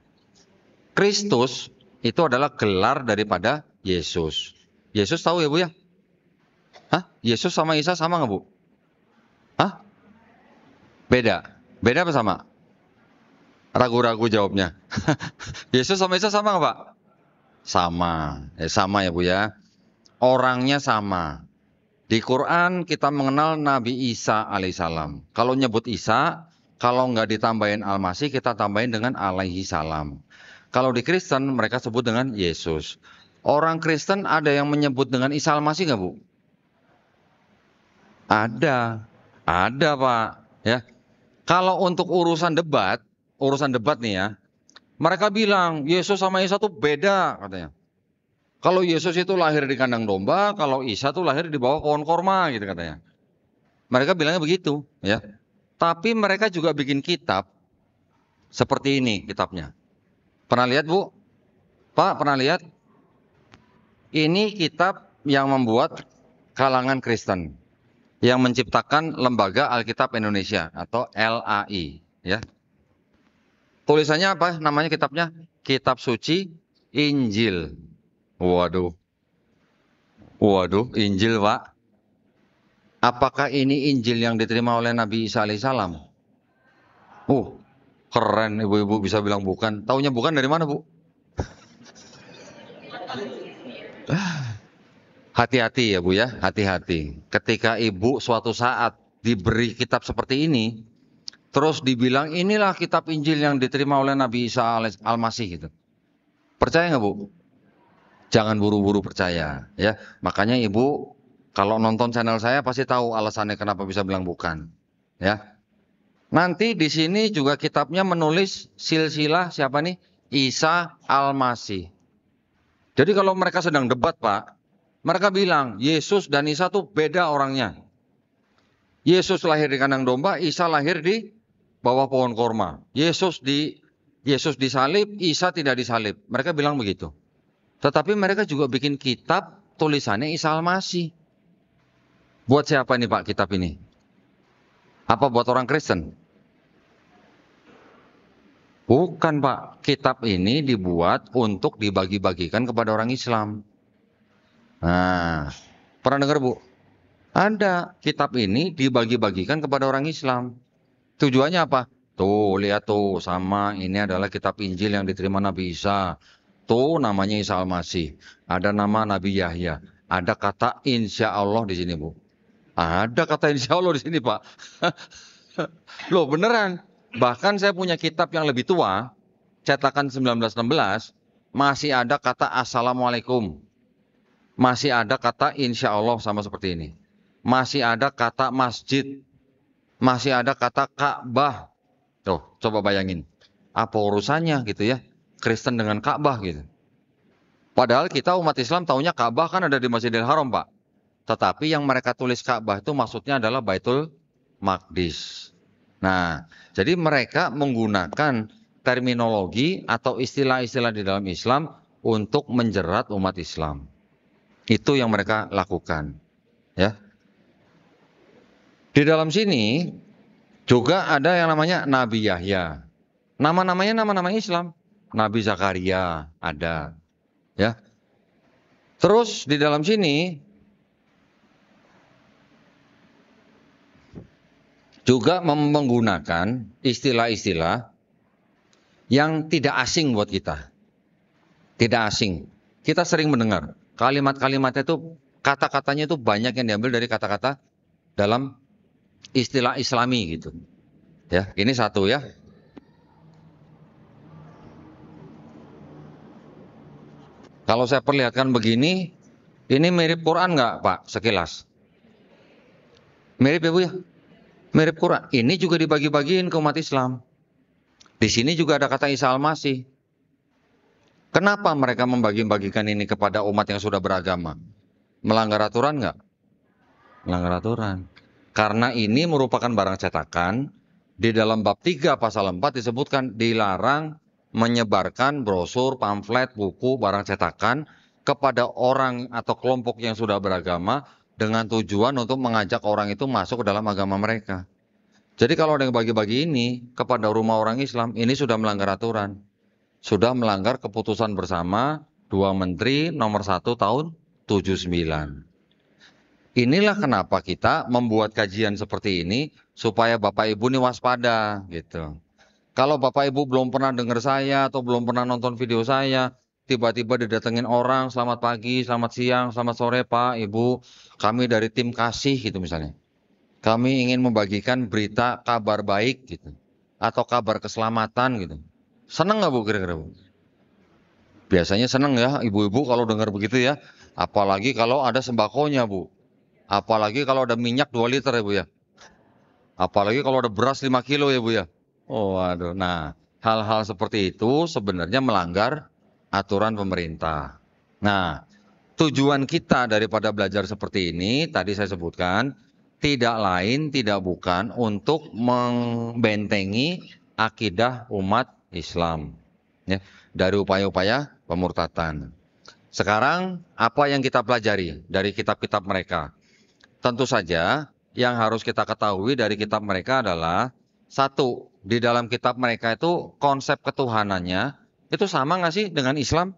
Kristus itu adalah gelar daripada Yesus. Yesus tahu ya Bu ya? Hah? Yesus sama Isa sama nggak Bu? Hah? Beda. Beda apa sama? Ragu-ragu jawabnya. Yesus sama Isa sama nggak Pak? Sama. Eh, sama ya Bu ya. Orangnya sama. Di Quran kita mengenal Nabi Isa alaihissalam. Kalau nyebut Isa, kalau nggak ditambahin Al-Masih, kita tambahin dengan alaihi salam. Kalau di Kristen mereka sebut dengan Yesus orang Kristen ada yang menyebut dengan masih nggak bu? Ada, ada pak. Ya, kalau untuk urusan debat, urusan debat nih ya, mereka bilang Yesus sama Isa tuh beda katanya. Kalau Yesus itu lahir di kandang domba, kalau Isa tuh lahir di bawah pohon korma gitu katanya. Mereka bilangnya begitu, ya. Tapi mereka juga bikin kitab seperti ini kitabnya. Pernah lihat Bu? Pak, pernah lihat? Ini kitab yang membuat kalangan Kristen yang menciptakan Lembaga Alkitab Indonesia atau LAI, ya. Tulisannya apa? Namanya kitabnya Kitab Suci Injil. Waduh. Waduh, Injil, Pak. Apakah ini Injil yang diterima oleh Nabi Isa alaihissalam? Uh, keren ibu-ibu bisa bilang bukan. Taunya bukan dari mana, Bu? Hati-hati ya Bu ya, hati-hati. Ketika Ibu suatu saat diberi kitab seperti ini, terus dibilang inilah kitab Injil yang diterima oleh Nabi Isa Al-Masih gitu. Percaya nggak Bu? Jangan buru-buru percaya ya. Makanya Ibu kalau nonton channel saya pasti tahu alasannya kenapa bisa bilang bukan. Ya. Nanti di sini juga kitabnya menulis silsilah siapa nih? Isa Al-Masih. Jadi kalau mereka sedang debat, Pak, mereka bilang, Yesus dan Isa tuh beda orangnya. Yesus lahir di kandang domba, Isa lahir di bawah pohon korma. Yesus di Yesus disalib, Isa tidak disalib. Mereka bilang begitu. Tetapi mereka juga bikin kitab tulisannya Isa Almasih. Buat siapa ini Pak kitab ini? Apa buat orang Kristen? Bukan Pak, kitab ini dibuat untuk dibagi-bagikan kepada orang Islam. Nah, pernah dengar Bu? Ada kitab ini dibagi-bagikan kepada orang Islam. Tujuannya apa? Tuh, lihat tuh sama ini adalah kitab Injil yang diterima Nabi Isa. Tuh namanya Isa Al-Masih. Ada nama Nabi Yahya. Ada kata insya Allah di sini Bu. Ada kata insya Allah di sini Pak. Loh beneran. Bahkan saya punya kitab yang lebih tua. Cetakan 1916. Masih ada kata Assalamualaikum. Masih ada kata insya Allah sama seperti ini. Masih ada kata masjid. Masih ada kata Ka'bah. Tuh, coba bayangin. Apa urusannya gitu ya? Kristen dengan Ka'bah gitu. Padahal kita umat Islam taunya Ka'bah kan ada di Masjidil Haram, Pak. Tetapi yang mereka tulis Ka'bah itu maksudnya adalah Baitul Maqdis. Nah, jadi mereka menggunakan terminologi atau istilah-istilah di dalam Islam untuk menjerat umat Islam. Itu yang mereka lakukan. Ya. Di dalam sini juga ada yang namanya Nabi Yahya. Nama-namanya nama-nama Islam. Nabi Zakaria ada. Ya. Terus di dalam sini juga menggunakan istilah-istilah yang tidak asing buat kita. Tidak asing. Kita sering mendengar kalimat-kalimatnya itu kata-katanya itu banyak yang diambil dari kata-kata dalam istilah Islami gitu. Ya, ini satu ya. Kalau saya perlihatkan begini, ini mirip Quran nggak Pak? Sekilas. Mirip ya Bu ya? Mirip Quran. Ini juga dibagi-bagiin ke umat Islam. Di sini juga ada kata Isa Al-Masih. Kenapa mereka membagi-bagikan ini kepada umat yang sudah beragama? Melanggar aturan nggak? Melanggar aturan. Karena ini merupakan barang cetakan, di dalam bab 3 pasal 4 disebutkan dilarang menyebarkan brosur, pamflet, buku, barang cetakan kepada orang atau kelompok yang sudah beragama dengan tujuan untuk mengajak orang itu masuk ke dalam agama mereka. Jadi kalau ada yang bagi-bagi ini kepada rumah orang Islam, ini sudah melanggar aturan sudah melanggar keputusan bersama dua menteri nomor satu tahun 79. Inilah kenapa kita membuat kajian seperti ini supaya Bapak Ibu ini waspada gitu. Kalau Bapak Ibu belum pernah dengar saya atau belum pernah nonton video saya, tiba-tiba didatengin orang, selamat pagi, selamat siang, selamat sore Pak, Ibu, kami dari tim kasih gitu misalnya. Kami ingin membagikan berita kabar baik gitu atau kabar keselamatan gitu. Senang nggak bu kira-kira bu? Biasanya senang ya ibu-ibu kalau dengar begitu ya. Apalagi kalau ada sembakonya bu. Apalagi kalau ada minyak 2 liter ya bu ya. Apalagi kalau ada beras 5 kilo ya bu ya. Oh aduh. Nah hal-hal seperti itu sebenarnya melanggar aturan pemerintah. Nah tujuan kita daripada belajar seperti ini tadi saya sebutkan tidak lain tidak bukan untuk membentengi akidah umat Islam. Ya, dari upaya-upaya pemurtatan. Sekarang apa yang kita pelajari dari kitab-kitab mereka? Tentu saja yang harus kita ketahui dari kitab mereka adalah satu di dalam kitab mereka itu konsep ketuhanannya itu sama nggak sih dengan Islam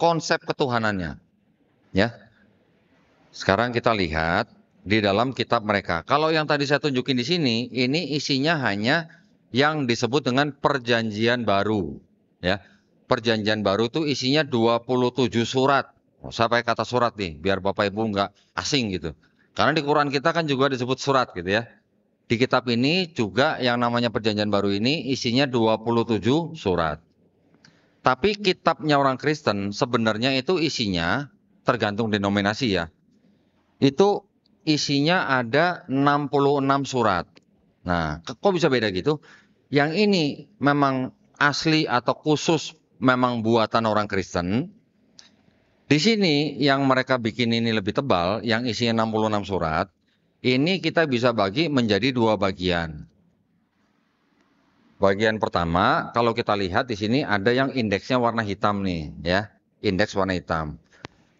konsep ketuhanannya ya sekarang kita lihat di dalam kitab mereka kalau yang tadi saya tunjukin di sini ini isinya hanya yang disebut dengan perjanjian baru. Ya, perjanjian baru itu isinya 27 surat. Oh, saya pakai kata surat nih, biar Bapak Ibu nggak asing gitu. Karena di Quran kita kan juga disebut surat gitu ya. Di kitab ini juga yang namanya perjanjian baru ini isinya 27 surat. Tapi kitabnya orang Kristen sebenarnya itu isinya tergantung denominasi ya. Itu isinya ada 66 surat. Nah, kok bisa beda gitu? yang ini memang asli atau khusus memang buatan orang Kristen. Di sini yang mereka bikin ini lebih tebal, yang isinya 66 surat, ini kita bisa bagi menjadi dua bagian. Bagian pertama, kalau kita lihat di sini ada yang indeksnya warna hitam nih, ya. Indeks warna hitam.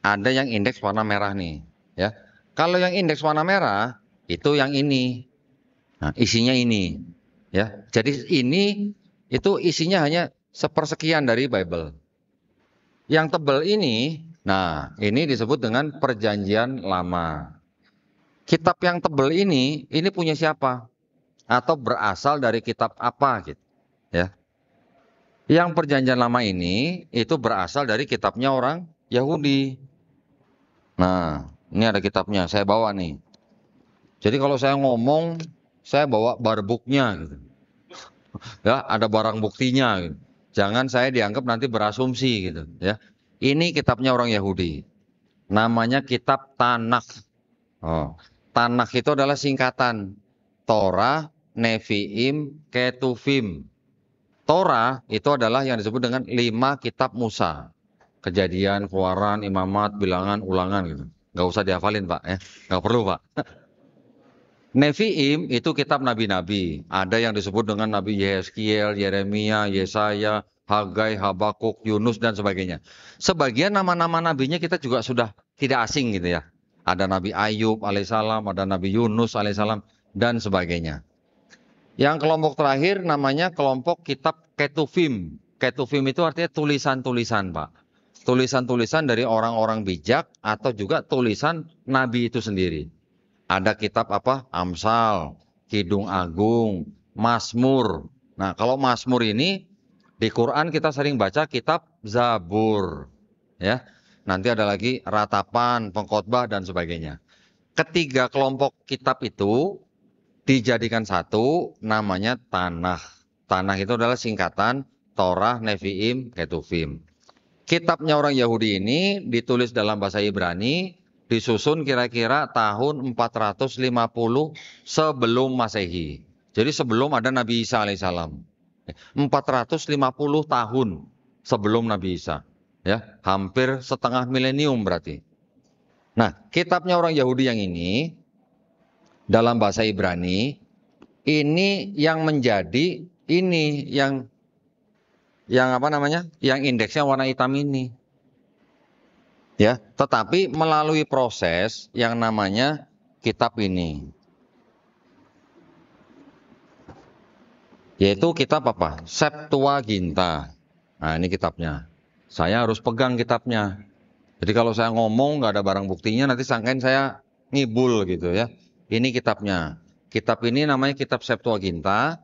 Ada yang indeks warna merah nih, ya. Kalau yang indeks warna merah itu yang ini. Nah, isinya ini. Ya, jadi ini itu isinya hanya sepersekian dari Bible. Yang tebal ini, nah ini disebut dengan perjanjian lama. Kitab yang tebal ini, ini punya siapa? Atau berasal dari kitab apa gitu. Ya. Yang perjanjian lama ini itu berasal dari kitabnya orang Yahudi. Nah, ini ada kitabnya, saya bawa nih. Jadi kalau saya ngomong saya bawa barbuknya gitu. ya ada barang buktinya gitu. jangan saya dianggap nanti berasumsi gitu ya ini kitabnya orang Yahudi namanya kitab Tanakh oh. Tanakh itu adalah singkatan Torah Neviim Ketuvim Torah itu adalah yang disebut dengan lima kitab Musa kejadian, keluaran, imamat, bilangan, ulangan gitu. Gak usah dihafalin pak, ya. Gak perlu pak. Nevi'im itu kitab nabi-nabi. Ada yang disebut dengan Nabi Yeskiel, Yeremia, Yesaya, Hagai, Habakuk, Yunus, dan sebagainya. Sebagian nama-nama nabinya kita juga sudah tidak asing gitu ya. Ada Nabi Ayub alaihissalam, ada Nabi Yunus alaihissalam, dan sebagainya. Yang kelompok terakhir namanya kelompok kitab Ketuvim. Ketuvim itu artinya tulisan-tulisan Pak. Tulisan-tulisan dari orang-orang bijak atau juga tulisan Nabi itu sendiri ada kitab apa? Amsal, Kidung Agung, Masmur. Nah, kalau Masmur ini di Quran kita sering baca kitab Zabur, ya. Nanti ada lagi ratapan, pengkhotbah dan sebagainya. Ketiga kelompok kitab itu dijadikan satu namanya tanah. Tanah itu adalah singkatan Torah, Nevi'im, Ketuvim. Kitabnya orang Yahudi ini ditulis dalam bahasa Ibrani, disusun kira-kira tahun 450 sebelum Masehi. Jadi sebelum ada Nabi Isa alaihissalam. 450 tahun sebelum Nabi Isa. Ya, hampir setengah milenium berarti. Nah, kitabnya orang Yahudi yang ini dalam bahasa Ibrani ini yang menjadi ini yang yang apa namanya? Yang indeksnya warna hitam ini. Ya, tetapi melalui proses yang namanya kitab ini. Yaitu kitab apa? Septuaginta. Nah, ini kitabnya. Saya harus pegang kitabnya. Jadi kalau saya ngomong nggak ada barang buktinya nanti sangkain saya ngibul gitu ya. Ini kitabnya. Kitab ini namanya kitab Septuaginta.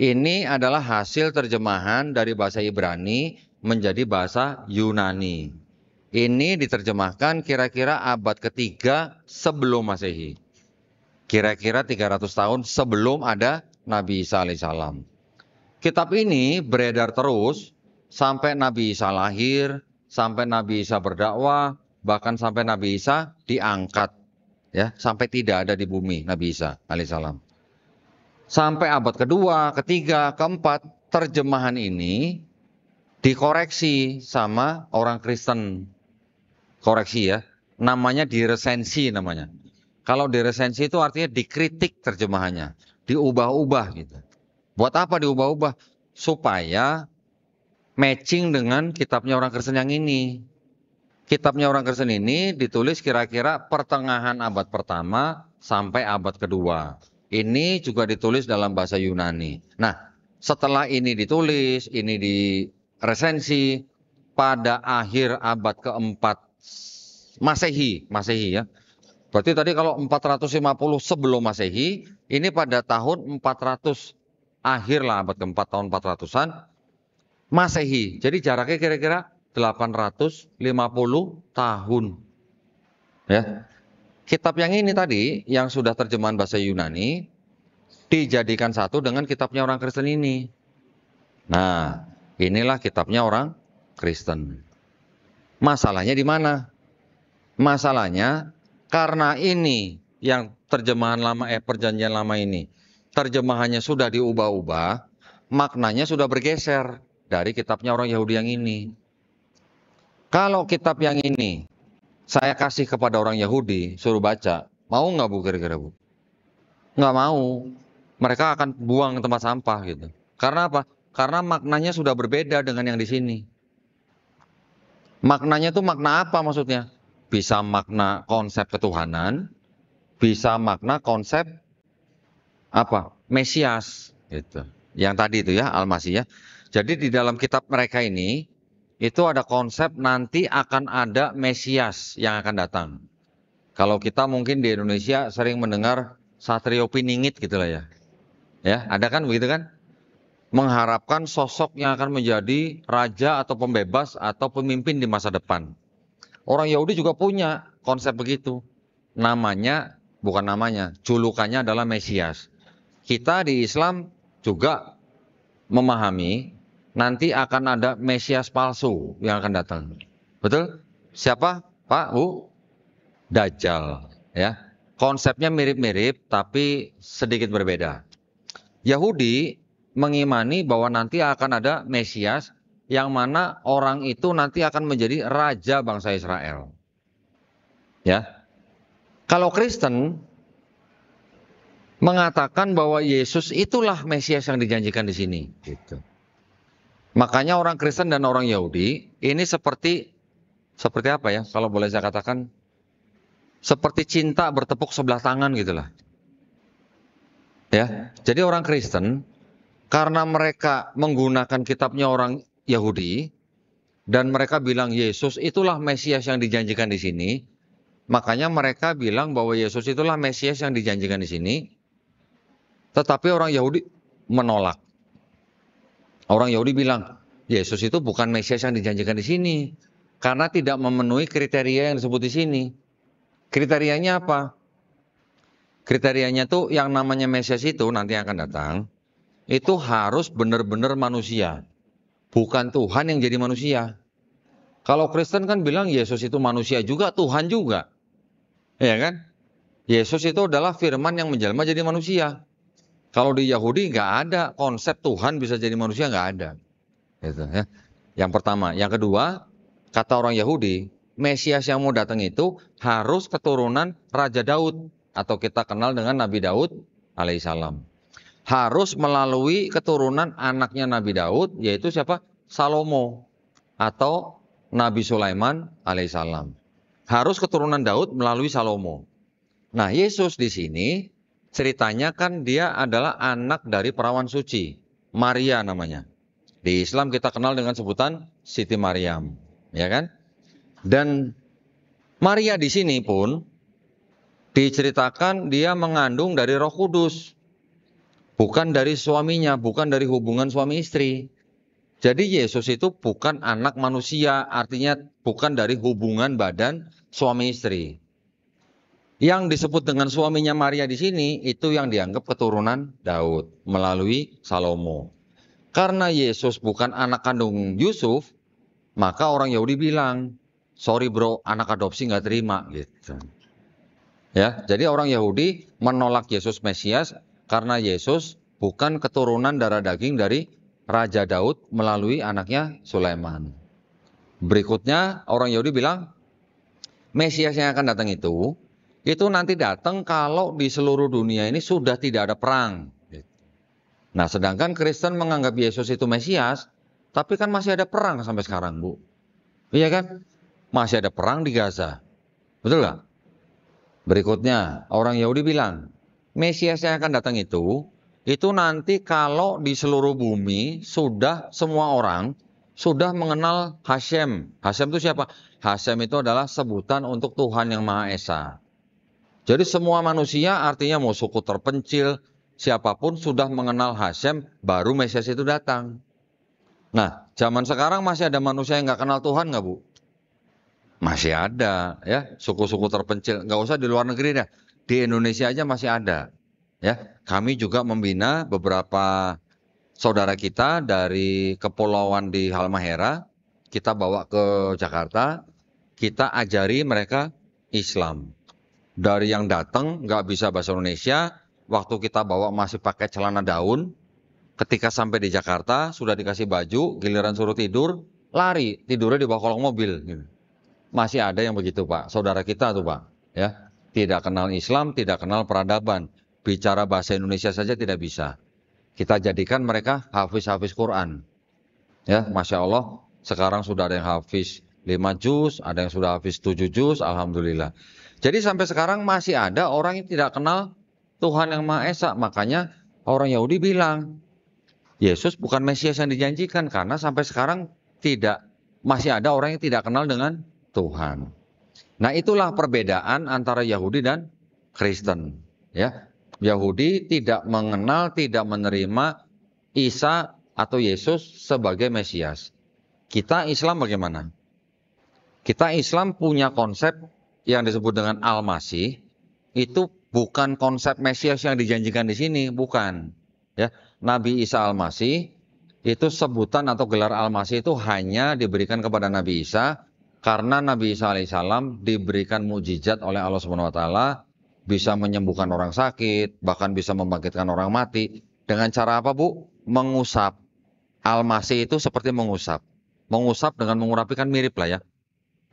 Ini adalah hasil terjemahan dari bahasa Ibrani menjadi bahasa Yunani. Ini diterjemahkan kira-kira abad ketiga sebelum Masehi. Kira-kira 300 tahun sebelum ada Nabi Isa alaihissalam. Kitab ini beredar terus sampai Nabi Isa lahir, sampai Nabi Isa berdakwah, bahkan sampai Nabi Isa diangkat ya, sampai tidak ada di bumi Nabi Isa alaihissalam. Sampai abad kedua, ketiga, keempat, terjemahan ini dikoreksi sama orang Kristen koreksi ya, namanya diresensi namanya. Kalau diresensi itu artinya dikritik terjemahannya, diubah-ubah gitu. Buat apa diubah-ubah? Supaya matching dengan kitabnya orang Kristen yang ini. Kitabnya orang Kristen ini ditulis kira-kira pertengahan abad pertama sampai abad kedua. Ini juga ditulis dalam bahasa Yunani. Nah, setelah ini ditulis, ini di pada akhir abad keempat Masehi, Masehi ya. Berarti tadi kalau 450 sebelum Masehi, ini pada tahun 400 akhir lah abad keempat tahun 400-an Masehi. Jadi jaraknya kira-kira 850 tahun. Ya. Kitab yang ini tadi yang sudah terjemahan bahasa Yunani dijadikan satu dengan kitabnya orang Kristen ini. Nah, inilah kitabnya orang Kristen. Masalahnya di mana? Masalahnya karena ini yang terjemahan lama eh perjanjian lama ini terjemahannya sudah diubah-ubah, maknanya sudah bergeser dari kitabnya orang Yahudi yang ini. Kalau kitab yang ini saya kasih kepada orang Yahudi suruh baca, mau nggak bu kira-kira bu? Nggak mau, mereka akan buang tempat sampah gitu. Karena apa? Karena maknanya sudah berbeda dengan yang di sini. Maknanya itu makna apa maksudnya? Bisa makna konsep ketuhanan, bisa makna konsep apa? Mesias itu Yang tadi itu ya Almasih ya. Jadi di dalam kitab mereka ini itu ada konsep nanti akan ada Mesias yang akan datang. Kalau kita mungkin di Indonesia sering mendengar Satrio Piningit gitu lah ya. Ya, ada kan begitu kan? mengharapkan sosok yang akan menjadi raja atau pembebas atau pemimpin di masa depan. Orang Yahudi juga punya konsep begitu. Namanya, bukan namanya, julukannya adalah Mesias. Kita di Islam juga memahami nanti akan ada Mesias palsu yang akan datang. Betul? Siapa? Pak Bu? Dajjal. Ya. Konsepnya mirip-mirip tapi sedikit berbeda. Yahudi mengimani bahwa nanti akan ada Mesias yang mana orang itu nanti akan menjadi raja bangsa Israel. Ya. Kalau Kristen mengatakan bahwa Yesus itulah Mesias yang dijanjikan di sini gitu. Makanya orang Kristen dan orang Yahudi ini seperti seperti apa ya kalau boleh saya katakan seperti cinta bertepuk sebelah tangan gitulah. Ya. Jadi orang Kristen karena mereka menggunakan kitabnya orang Yahudi dan mereka bilang Yesus itulah Mesias yang dijanjikan di sini. Makanya mereka bilang bahwa Yesus itulah Mesias yang dijanjikan di sini. Tetapi orang Yahudi menolak. Orang Yahudi bilang, Yesus itu bukan Mesias yang dijanjikan di sini karena tidak memenuhi kriteria yang disebut di sini. Kriterianya apa? Kriterianya tuh yang namanya Mesias itu nanti akan datang itu harus benar-benar manusia. Bukan Tuhan yang jadi manusia. Kalau Kristen kan bilang Yesus itu manusia juga, Tuhan juga. Ya kan? Yesus itu adalah firman yang menjelma jadi manusia. Kalau di Yahudi nggak ada konsep Tuhan bisa jadi manusia nggak ada. Gitu, ya. Yang pertama, yang kedua, kata orang Yahudi, Mesias yang mau datang itu harus keturunan Raja Daud atau kita kenal dengan Nabi Daud alaihissalam harus melalui keturunan anaknya Nabi Daud yaitu siapa? Salomo atau Nabi Sulaiman alaihissalam. Harus keturunan Daud melalui Salomo. Nah, Yesus di sini ceritanya kan dia adalah anak dari perawan suci, Maria namanya. Di Islam kita kenal dengan sebutan Siti Maryam, ya kan? Dan Maria di sini pun diceritakan dia mengandung dari Roh Kudus. Bukan dari suaminya, bukan dari hubungan suami istri. Jadi Yesus itu bukan anak manusia, artinya bukan dari hubungan badan suami istri. Yang disebut dengan suaminya Maria di sini itu yang dianggap keturunan Daud melalui Salomo. Karena Yesus bukan anak kandung Yusuf, maka orang Yahudi bilang, sorry bro, anak adopsi nggak terima gitu. Ya, jadi orang Yahudi menolak Yesus Mesias karena Yesus bukan keturunan darah daging dari Raja Daud melalui anaknya Sulaiman. Berikutnya orang Yahudi bilang, Mesias yang akan datang itu, itu nanti datang kalau di seluruh dunia ini sudah tidak ada perang. Nah sedangkan Kristen menganggap Yesus itu Mesias, tapi kan masih ada perang sampai sekarang Bu. Iya kan? Masih ada perang di Gaza. Betul nggak? Berikutnya, orang Yahudi bilang, Mesias yang akan datang itu, itu nanti kalau di seluruh bumi sudah semua orang sudah mengenal Hashem. Hashem itu siapa? Hashem itu adalah sebutan untuk Tuhan yang Maha Esa. Jadi semua manusia artinya mau suku terpencil, siapapun sudah mengenal Hashem, baru Mesias itu datang. Nah, zaman sekarang masih ada manusia yang nggak kenal Tuhan nggak Bu? Masih ada ya, suku-suku terpencil. Gak usah di luar negeri deh di Indonesia aja masih ada. Ya, kami juga membina beberapa saudara kita dari kepulauan di Halmahera, kita bawa ke Jakarta, kita ajari mereka Islam. Dari yang datang nggak bisa bahasa Indonesia, waktu kita bawa masih pakai celana daun, ketika sampai di Jakarta sudah dikasih baju, giliran suruh tidur, lari tidurnya di bawah kolong mobil. Gitu. Masih ada yang begitu pak, saudara kita tuh pak, ya tidak kenal Islam, tidak kenal peradaban, bicara bahasa Indonesia saja tidak bisa. Kita jadikan mereka hafiz-hafiz Quran. Ya, Masya Allah, sekarang sudah ada yang hafiz 5 juz, ada yang sudah hafiz 7 juz, Alhamdulillah. Jadi sampai sekarang masih ada orang yang tidak kenal Tuhan Yang Maha Esa. Makanya orang Yahudi bilang, Yesus bukan Mesias yang dijanjikan. Karena sampai sekarang tidak masih ada orang yang tidak kenal dengan Tuhan. Nah, itulah perbedaan antara Yahudi dan Kristen, ya. Yahudi tidak mengenal, tidak menerima Isa atau Yesus sebagai Mesias. Kita Islam bagaimana? Kita Islam punya konsep yang disebut dengan Al-Masih, itu bukan konsep Mesias yang dijanjikan di sini, bukan. Ya, Nabi Isa Al-Masih itu sebutan atau gelar Al-Masih itu hanya diberikan kepada Nabi Isa karena Nabi Isa alaihissalam diberikan mujizat oleh Allah Subhanahu wa taala bisa menyembuhkan orang sakit, bahkan bisa membangkitkan orang mati dengan cara apa, Bu? Mengusap. Almasi itu seperti mengusap. Mengusap dengan mengurapi kan mirip lah ya.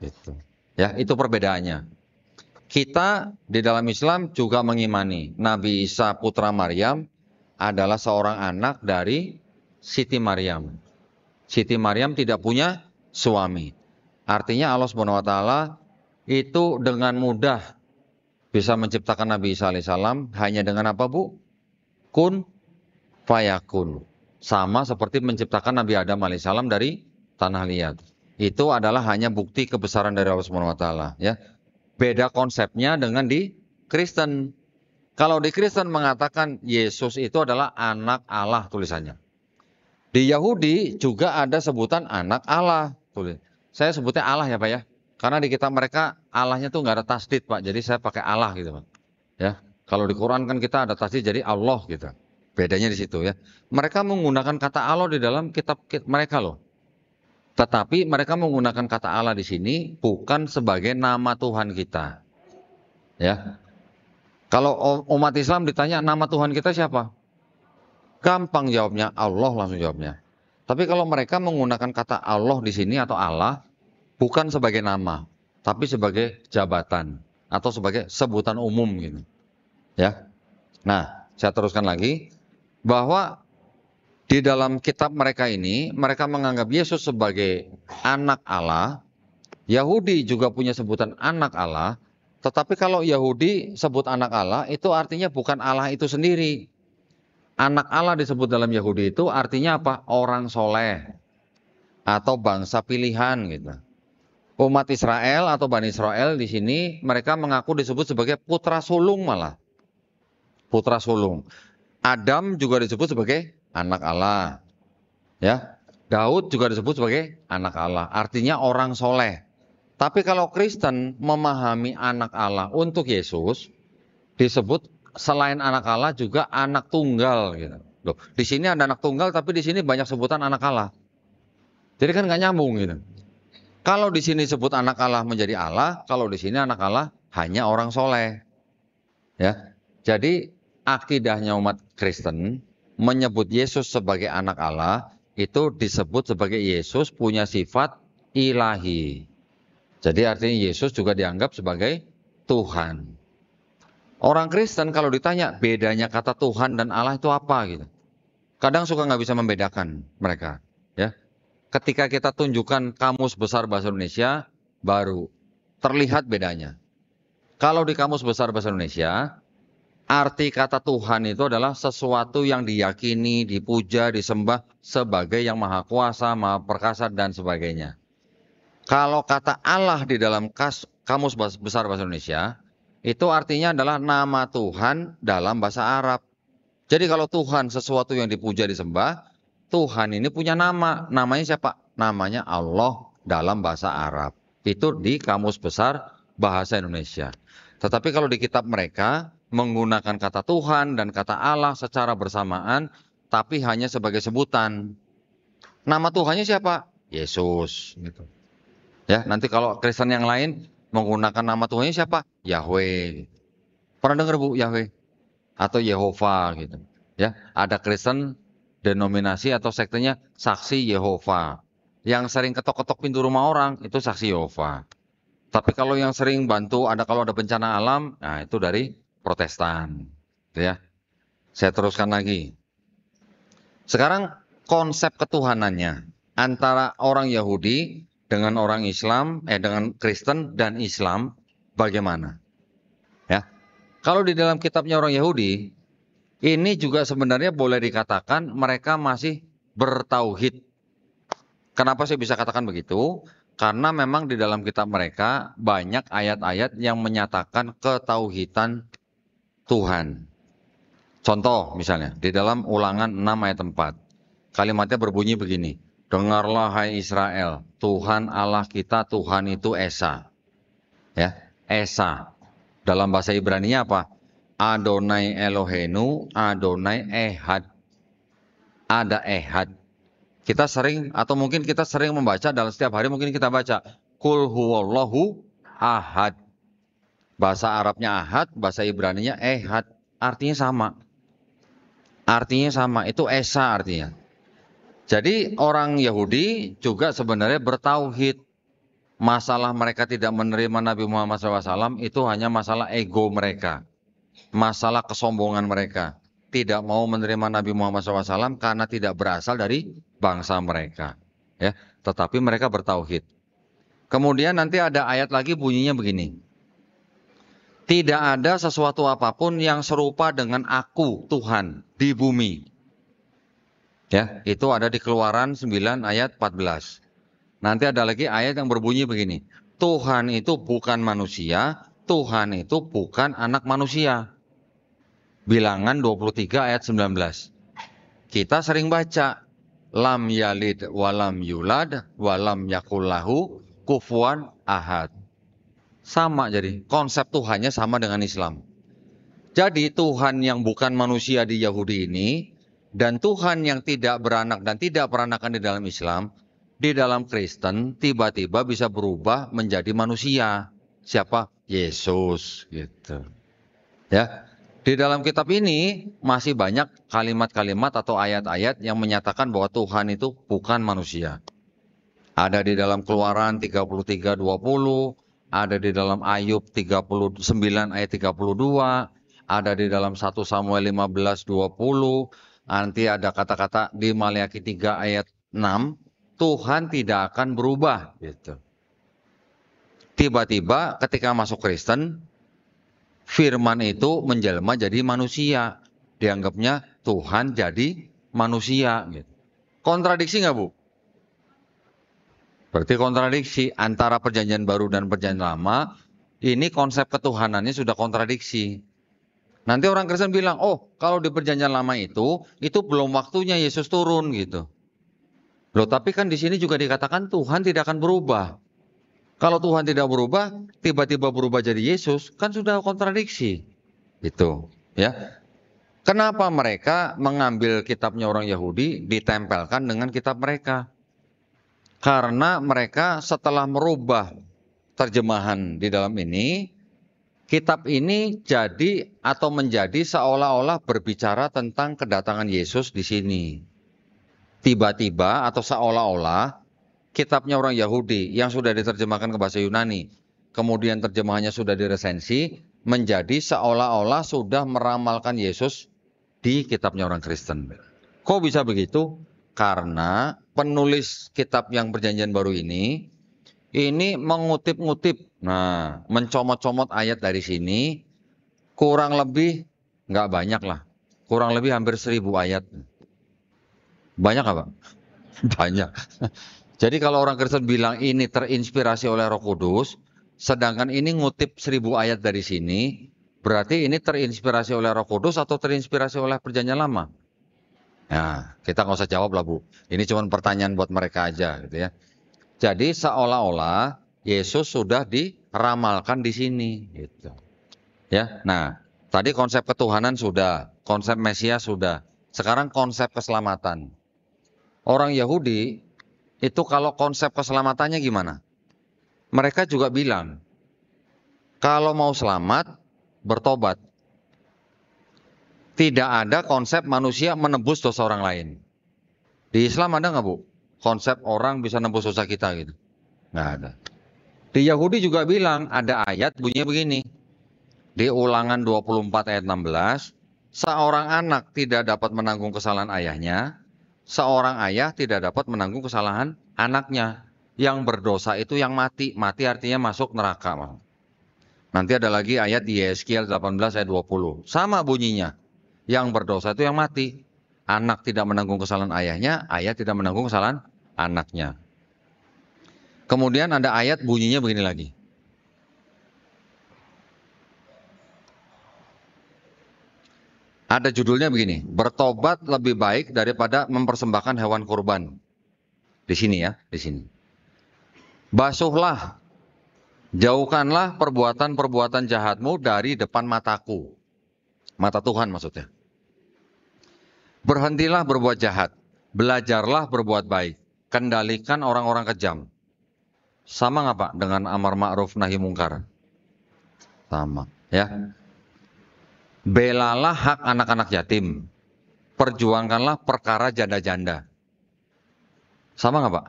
Itu. Ya, itu perbedaannya. Kita di dalam Islam juga mengimani Nabi Isa putra Maryam adalah seorang anak dari Siti Maryam. Siti Maryam tidak punya suami. Artinya Allah Subhanahu wa taala itu dengan mudah bisa menciptakan Nabi Isa alaihissalam hanya dengan apa Bu? Kun fayakun. Sama seperti menciptakan Nabi Adam alaihissalam dari tanah liat. Itu adalah hanya bukti kebesaran dari Allah Subhanahu wa taala, ya. Beda konsepnya dengan di Kristen. Kalau di Kristen mengatakan Yesus itu adalah anak Allah tulisannya. Di Yahudi juga ada sebutan anak Allah tulis saya sebutnya Allah ya Pak ya. Karena di kitab mereka Allahnya tuh nggak ada tasdid Pak. Jadi saya pakai Allah gitu Pak. Ya. Kalau di Quran kan kita ada tasdid jadi Allah gitu. Bedanya di situ ya. Mereka menggunakan kata Allah di dalam kitab mereka loh. Tetapi mereka menggunakan kata Allah di sini bukan sebagai nama Tuhan kita. Ya. Kalau umat Islam ditanya nama Tuhan kita siapa? Gampang jawabnya Allah langsung jawabnya. Tapi kalau mereka menggunakan kata Allah di sini atau Allah bukan sebagai nama, tapi sebagai jabatan atau sebagai sebutan umum gitu. Ya. Nah, saya teruskan lagi bahwa di dalam kitab mereka ini mereka menganggap Yesus sebagai anak Allah. Yahudi juga punya sebutan anak Allah, tetapi kalau Yahudi sebut anak Allah itu artinya bukan Allah itu sendiri, Anak Allah disebut dalam Yahudi itu artinya apa? Orang soleh atau bangsa pilihan gitu. Umat Israel atau Bani Israel di sini mereka mengaku disebut sebagai putra sulung malah. Putra sulung. Adam juga disebut sebagai anak Allah. Ya, Daud juga disebut sebagai anak Allah, artinya orang soleh. Tapi kalau Kristen memahami anak Allah untuk Yesus, disebut selain anak Allah juga anak tunggal gitu. Loh, di sini ada anak tunggal tapi di sini banyak sebutan anak Allah. Jadi kan nggak nyambung gitu. Kalau di sini sebut anak Allah menjadi Allah, kalau di sini anak Allah hanya orang soleh. Ya, jadi akidahnya umat Kristen menyebut Yesus sebagai anak Allah itu disebut sebagai Yesus punya sifat ilahi. Jadi artinya Yesus juga dianggap sebagai Tuhan. Orang Kristen kalau ditanya bedanya kata Tuhan dan Allah itu apa gitu. Kadang suka nggak bisa membedakan mereka. Ya, ketika kita tunjukkan kamus besar bahasa Indonesia baru terlihat bedanya. Kalau di kamus besar bahasa Indonesia arti kata Tuhan itu adalah sesuatu yang diyakini, dipuja, disembah sebagai yang maha kuasa, maha perkasa dan sebagainya. Kalau kata Allah di dalam kamus besar bahasa Indonesia itu artinya adalah nama Tuhan dalam bahasa Arab. Jadi kalau Tuhan sesuatu yang dipuja disembah, Tuhan ini punya nama. Namanya siapa? Namanya Allah dalam bahasa Arab. Itu di kamus besar bahasa Indonesia. Tetapi kalau di kitab mereka menggunakan kata Tuhan dan kata Allah secara bersamaan tapi hanya sebagai sebutan. Nama Tuhannya siapa? Yesus gitu. Ya, nanti kalau Kristen yang lain menggunakan nama Tuhannya siapa? Yahweh. Pernah dengar Bu Yahweh? Atau Yehova gitu. Ya, ada Kristen denominasi atau sektenya saksi Yehova. Yang sering ketok-ketok pintu rumah orang itu saksi Yehova. Tapi kalau yang sering bantu ada kalau ada bencana alam, nah itu dari Protestan. ya. Saya teruskan lagi. Sekarang konsep ketuhanannya antara orang Yahudi dengan orang Islam, eh dengan Kristen dan Islam bagaimana? Ya. Kalau di dalam kitabnya orang Yahudi, ini juga sebenarnya boleh dikatakan mereka masih bertauhid. Kenapa saya bisa katakan begitu? Karena memang di dalam kitab mereka banyak ayat-ayat yang menyatakan ketauhidan Tuhan. Contoh misalnya, di dalam ulangan 6 ayat 4. Kalimatnya berbunyi begini. Dengarlah hai Israel, Tuhan Allah kita, Tuhan itu Esa. Ya, Esa. Dalam bahasa ibrani apa? Adonai Elohenu, Adonai Ehad. Ada Ehad. Kita sering atau mungkin kita sering membaca dalam setiap hari mungkin kita baca Kul huwallahu ahad. Bahasa Arabnya ahad, bahasa Ibraninya ehad. Artinya sama. Artinya sama, itu esa artinya. Jadi orang Yahudi juga sebenarnya bertauhid. Masalah mereka tidak menerima Nabi Muhammad SAW itu hanya masalah ego mereka. Masalah kesombongan mereka. Tidak mau menerima Nabi Muhammad SAW karena tidak berasal dari bangsa mereka. Ya, tetapi mereka bertauhid. Kemudian nanti ada ayat lagi bunyinya begini. Tidak ada sesuatu apapun yang serupa dengan aku Tuhan di bumi Ya, itu ada di Keluaran 9 ayat 14. Nanti ada lagi ayat yang berbunyi begini. Tuhan itu bukan manusia, Tuhan itu bukan anak manusia. Bilangan 23 ayat 19. Kita sering baca lam yalid walam yulad walam yakulahu kufuan ahad. Sama jadi, konsep Tuhannya sama dengan Islam. Jadi Tuhan yang bukan manusia di Yahudi ini dan Tuhan yang tidak beranak dan tidak peranakan di dalam Islam, di dalam Kristen tiba-tiba bisa berubah menjadi manusia. Siapa? Yesus gitu. Ya. Di dalam kitab ini masih banyak kalimat-kalimat atau ayat-ayat yang menyatakan bahwa Tuhan itu bukan manusia. Ada di dalam Keluaran 33:20, ada di dalam Ayub 39 ayat 32, ada di dalam 1 Samuel 15:20, nanti ada kata-kata di Maliaki 3 ayat 6, Tuhan tidak akan berubah tiba gitu. Tiba-tiba ketika masuk Kristen, firman itu menjelma jadi manusia. Dianggapnya Tuhan jadi manusia gitu. Kontradiksi nggak Bu? Berarti kontradiksi antara perjanjian baru dan perjanjian lama, ini konsep ketuhanannya sudah kontradiksi. Nanti orang Kristen bilang, oh kalau di perjanjian lama itu, itu belum waktunya Yesus turun gitu. Loh tapi kan di sini juga dikatakan Tuhan tidak akan berubah. Kalau Tuhan tidak berubah, tiba-tiba berubah jadi Yesus, kan sudah kontradiksi. itu, ya. Kenapa mereka mengambil kitabnya orang Yahudi ditempelkan dengan kitab mereka? Karena mereka setelah merubah terjemahan di dalam ini, kitab ini jadi atau menjadi seolah-olah berbicara tentang kedatangan Yesus di sini. Tiba-tiba atau seolah-olah kitabnya orang Yahudi yang sudah diterjemahkan ke bahasa Yunani, kemudian terjemahannya sudah diresensi, menjadi seolah-olah sudah meramalkan Yesus di kitabnya orang Kristen. Kok bisa begitu? Karena penulis kitab yang perjanjian baru ini ini mengutip-ngutip, nah, mencomot-comot ayat dari sini, kurang lebih nggak banyak lah, kurang lebih hampir seribu ayat. Banyak apa? Banyak. Jadi kalau orang Kristen bilang ini terinspirasi oleh Roh Kudus, sedangkan ini ngutip seribu ayat dari sini, berarti ini terinspirasi oleh Roh Kudus atau terinspirasi oleh Perjanjian Lama? Nah, kita nggak usah jawab lah bu. Ini cuma pertanyaan buat mereka aja, gitu ya. Jadi seolah-olah Yesus sudah diramalkan di sini gitu. Ya. Nah, tadi konsep ketuhanan sudah, konsep Mesias sudah. Sekarang konsep keselamatan. Orang Yahudi itu kalau konsep keselamatannya gimana? Mereka juga bilang, kalau mau selamat bertobat. Tidak ada konsep manusia menebus dosa orang lain. Di Islam ada nggak bu? konsep orang bisa nembus dosa kita gitu. Nggak ada. Di Yahudi juga bilang ada ayat bunyinya begini. Di ulangan 24 ayat 16, seorang anak tidak dapat menanggung kesalahan ayahnya, seorang ayah tidak dapat menanggung kesalahan anaknya. Yang berdosa itu yang mati, mati artinya masuk neraka. Nanti ada lagi ayat di Yeskiel 18 ayat 20. Sama bunyinya. Yang berdosa itu yang mati. Anak tidak menanggung kesalahan ayahnya, ayah tidak menanggung kesalahan anaknya. Kemudian ada ayat bunyinya begini lagi. Ada judulnya begini, bertobat lebih baik daripada mempersembahkan hewan kurban. Di sini ya, di sini. Basuhlah, jauhkanlah perbuatan-perbuatan jahatmu dari depan mataku. Mata Tuhan maksudnya. Berhentilah berbuat jahat, belajarlah berbuat baik kendalikan orang-orang kejam. Sama nggak Pak dengan amar ma'ruf nahi mungkar? Sama, ya. Belalah hak anak-anak yatim. Perjuangkanlah perkara janda-janda. Sama nggak Pak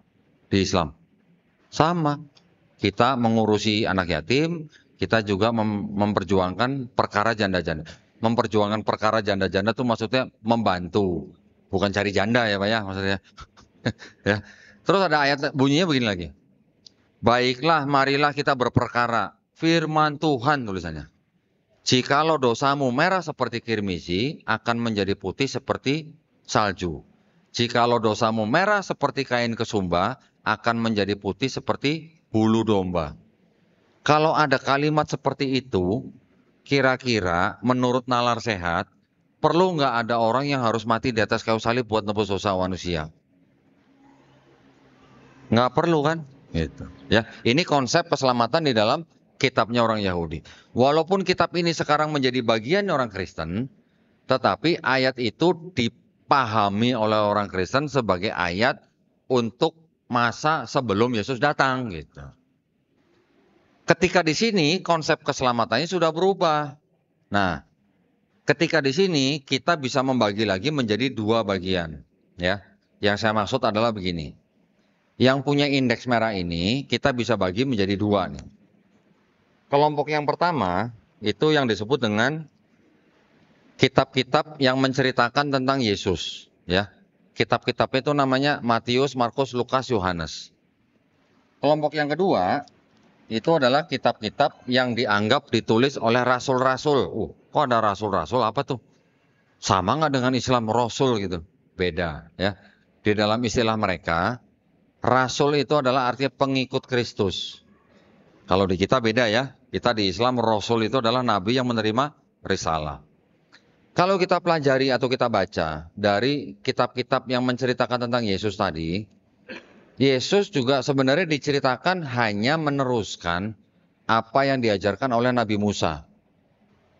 di Islam? Sama. Kita mengurusi anak yatim, kita juga mem memperjuangkan perkara janda-janda. Memperjuangkan perkara janda-janda itu maksudnya membantu, bukan cari janda ya Pak ya maksudnya ya. Terus ada ayat bunyinya begini lagi. Baiklah, marilah kita berperkara. Firman Tuhan tulisannya. Jikalau dosamu merah seperti kirmizi, akan menjadi putih seperti salju. Jikalau dosamu merah seperti kain kesumba, akan menjadi putih seperti bulu domba. Kalau ada kalimat seperti itu, kira-kira menurut nalar sehat, perlu nggak ada orang yang harus mati di atas kayu salib buat nebus dosa manusia? Nggak perlu kan? Gitu. Ya, ini konsep keselamatan di dalam kitabnya orang Yahudi. Walaupun kitab ini sekarang menjadi bagian orang Kristen, tetapi ayat itu dipahami oleh orang Kristen sebagai ayat untuk masa sebelum Yesus datang gitu. Ketika di sini konsep keselamatannya sudah berubah. Nah, ketika di sini kita bisa membagi lagi menjadi dua bagian, ya. Yang saya maksud adalah begini. Yang punya indeks merah ini kita bisa bagi menjadi dua nih. Kelompok yang pertama itu yang disebut dengan kitab-kitab yang menceritakan tentang Yesus, ya. kitab kitab itu namanya Matius, Markus, Lukas, Yohanes. Kelompok yang kedua itu adalah kitab-kitab yang dianggap ditulis oleh rasul-rasul. Uh, kok ada rasul-rasul apa tuh? Sama nggak dengan Islam rasul gitu? Beda ya. Di dalam istilah mereka, Rasul itu adalah artinya pengikut Kristus. Kalau di kita beda ya. Kita di Islam Rasul itu adalah nabi yang menerima risalah. Kalau kita pelajari atau kita baca dari kitab-kitab yang menceritakan tentang Yesus tadi, Yesus juga sebenarnya diceritakan hanya meneruskan apa yang diajarkan oleh Nabi Musa.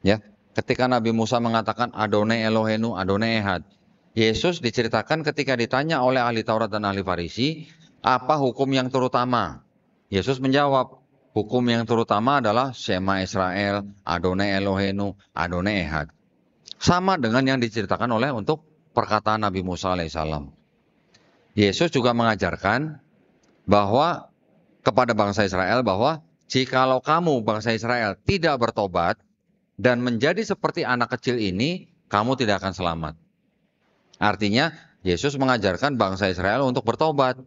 Ya, ketika Nabi Musa mengatakan Adonai Elohenu, Adonai Ehad. Yesus diceritakan ketika ditanya oleh ahli Taurat dan ahli Farisi, apa hukum yang terutama? Yesus menjawab, hukum yang terutama adalah Shema Israel, Adonai Elohenu Adonai Ehad. Sama dengan yang diceritakan oleh untuk perkataan Nabi Musa alaihissalam. Yesus juga mengajarkan bahwa kepada bangsa Israel bahwa jikalau kamu bangsa Israel tidak bertobat dan menjadi seperti anak kecil ini, kamu tidak akan selamat. Artinya, Yesus mengajarkan bangsa Israel untuk bertobat.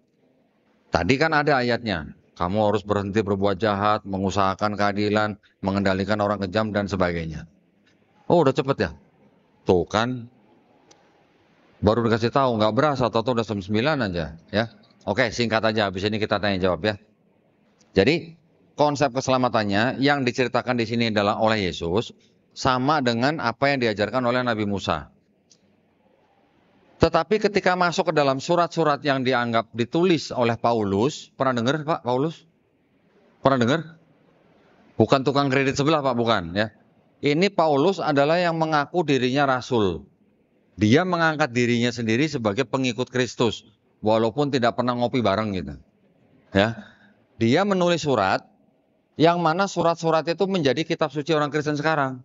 Tadi kan ada ayatnya, kamu harus berhenti berbuat jahat, mengusahakan keadilan, mengendalikan orang kejam dan sebagainya. Oh udah cepet ya? Tuh kan, baru dikasih tahu nggak berasa atau tuh udah jam 9 aja ya. Oke singkat aja, habis ini kita tanya jawab ya. Jadi konsep keselamatannya yang diceritakan di sini adalah oleh Yesus sama dengan apa yang diajarkan oleh Nabi Musa. Tetapi ketika masuk ke dalam surat-surat yang dianggap ditulis oleh Paulus, pernah dengar Pak Paulus? Pernah dengar? Bukan tukang kredit sebelah Pak, bukan ya. Ini Paulus adalah yang mengaku dirinya rasul. Dia mengangkat dirinya sendiri sebagai pengikut Kristus, walaupun tidak pernah ngopi bareng gitu. Ya. Dia menulis surat yang mana surat-surat itu menjadi kitab suci orang Kristen sekarang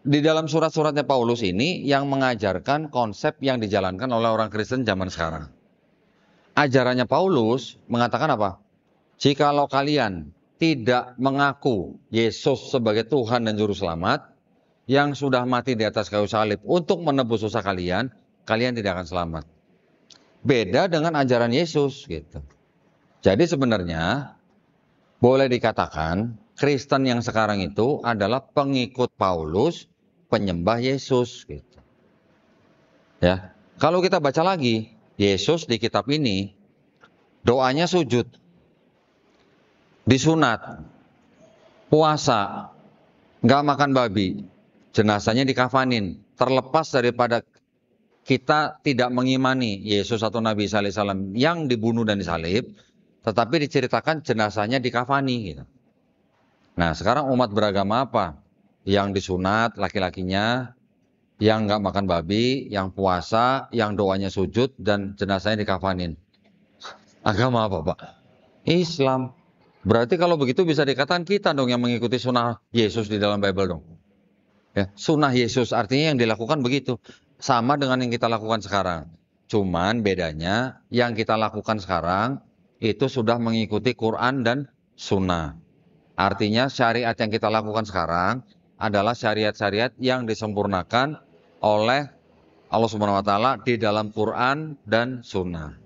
di dalam surat-suratnya Paulus ini yang mengajarkan konsep yang dijalankan oleh orang Kristen zaman sekarang. Ajarannya Paulus mengatakan apa? Jikalau kalian tidak mengaku Yesus sebagai Tuhan dan Juru Selamat yang sudah mati di atas kayu salib untuk menebus dosa kalian, kalian tidak akan selamat. Beda dengan ajaran Yesus gitu. Jadi sebenarnya boleh dikatakan Kristen yang sekarang itu adalah pengikut Paulus penyembah Yesus gitu. Ya. Kalau kita baca lagi Yesus di kitab ini doanya sujud. Disunat. Puasa. Nggak makan babi. Jenazahnya dikafanin. Terlepas daripada kita tidak mengimani Yesus atau Nabi Salih Salam yang dibunuh dan disalib, tetapi diceritakan jenazahnya dikafani. Gitu. Nah sekarang umat beragama apa? yang disunat laki-lakinya, yang nggak makan babi, yang puasa, yang doanya sujud dan jenazahnya dikafanin. Agama apa, Pak? Islam. Berarti kalau begitu bisa dikatakan kita dong yang mengikuti sunnah Yesus di dalam Bible dong. Ya, sunnah Yesus artinya yang dilakukan begitu. Sama dengan yang kita lakukan sekarang. Cuman bedanya yang kita lakukan sekarang itu sudah mengikuti Quran dan sunnah. Artinya syariat yang kita lakukan sekarang adalah syariat-syariat yang disempurnakan oleh Allah Subhanahu wa taala di dalam Quran dan Sunnah.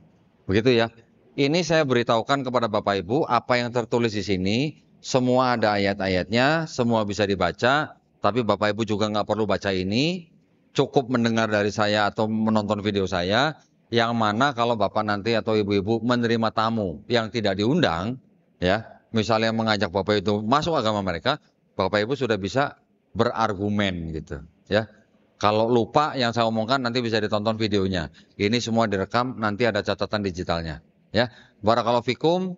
Begitu ya. Ini saya beritahukan kepada Bapak Ibu apa yang tertulis di sini, semua ada ayat-ayatnya, semua bisa dibaca, tapi Bapak Ibu juga nggak perlu baca ini, cukup mendengar dari saya atau menonton video saya, yang mana kalau Bapak nanti atau Ibu-Ibu menerima tamu yang tidak diundang, ya, misalnya mengajak Bapak itu masuk agama mereka, Bapak Ibu sudah bisa berargumen gitu ya. Kalau lupa yang saya omongkan nanti bisa ditonton videonya. Ini semua direkam, nanti ada catatan digitalnya. Ya, barakallahu fikum.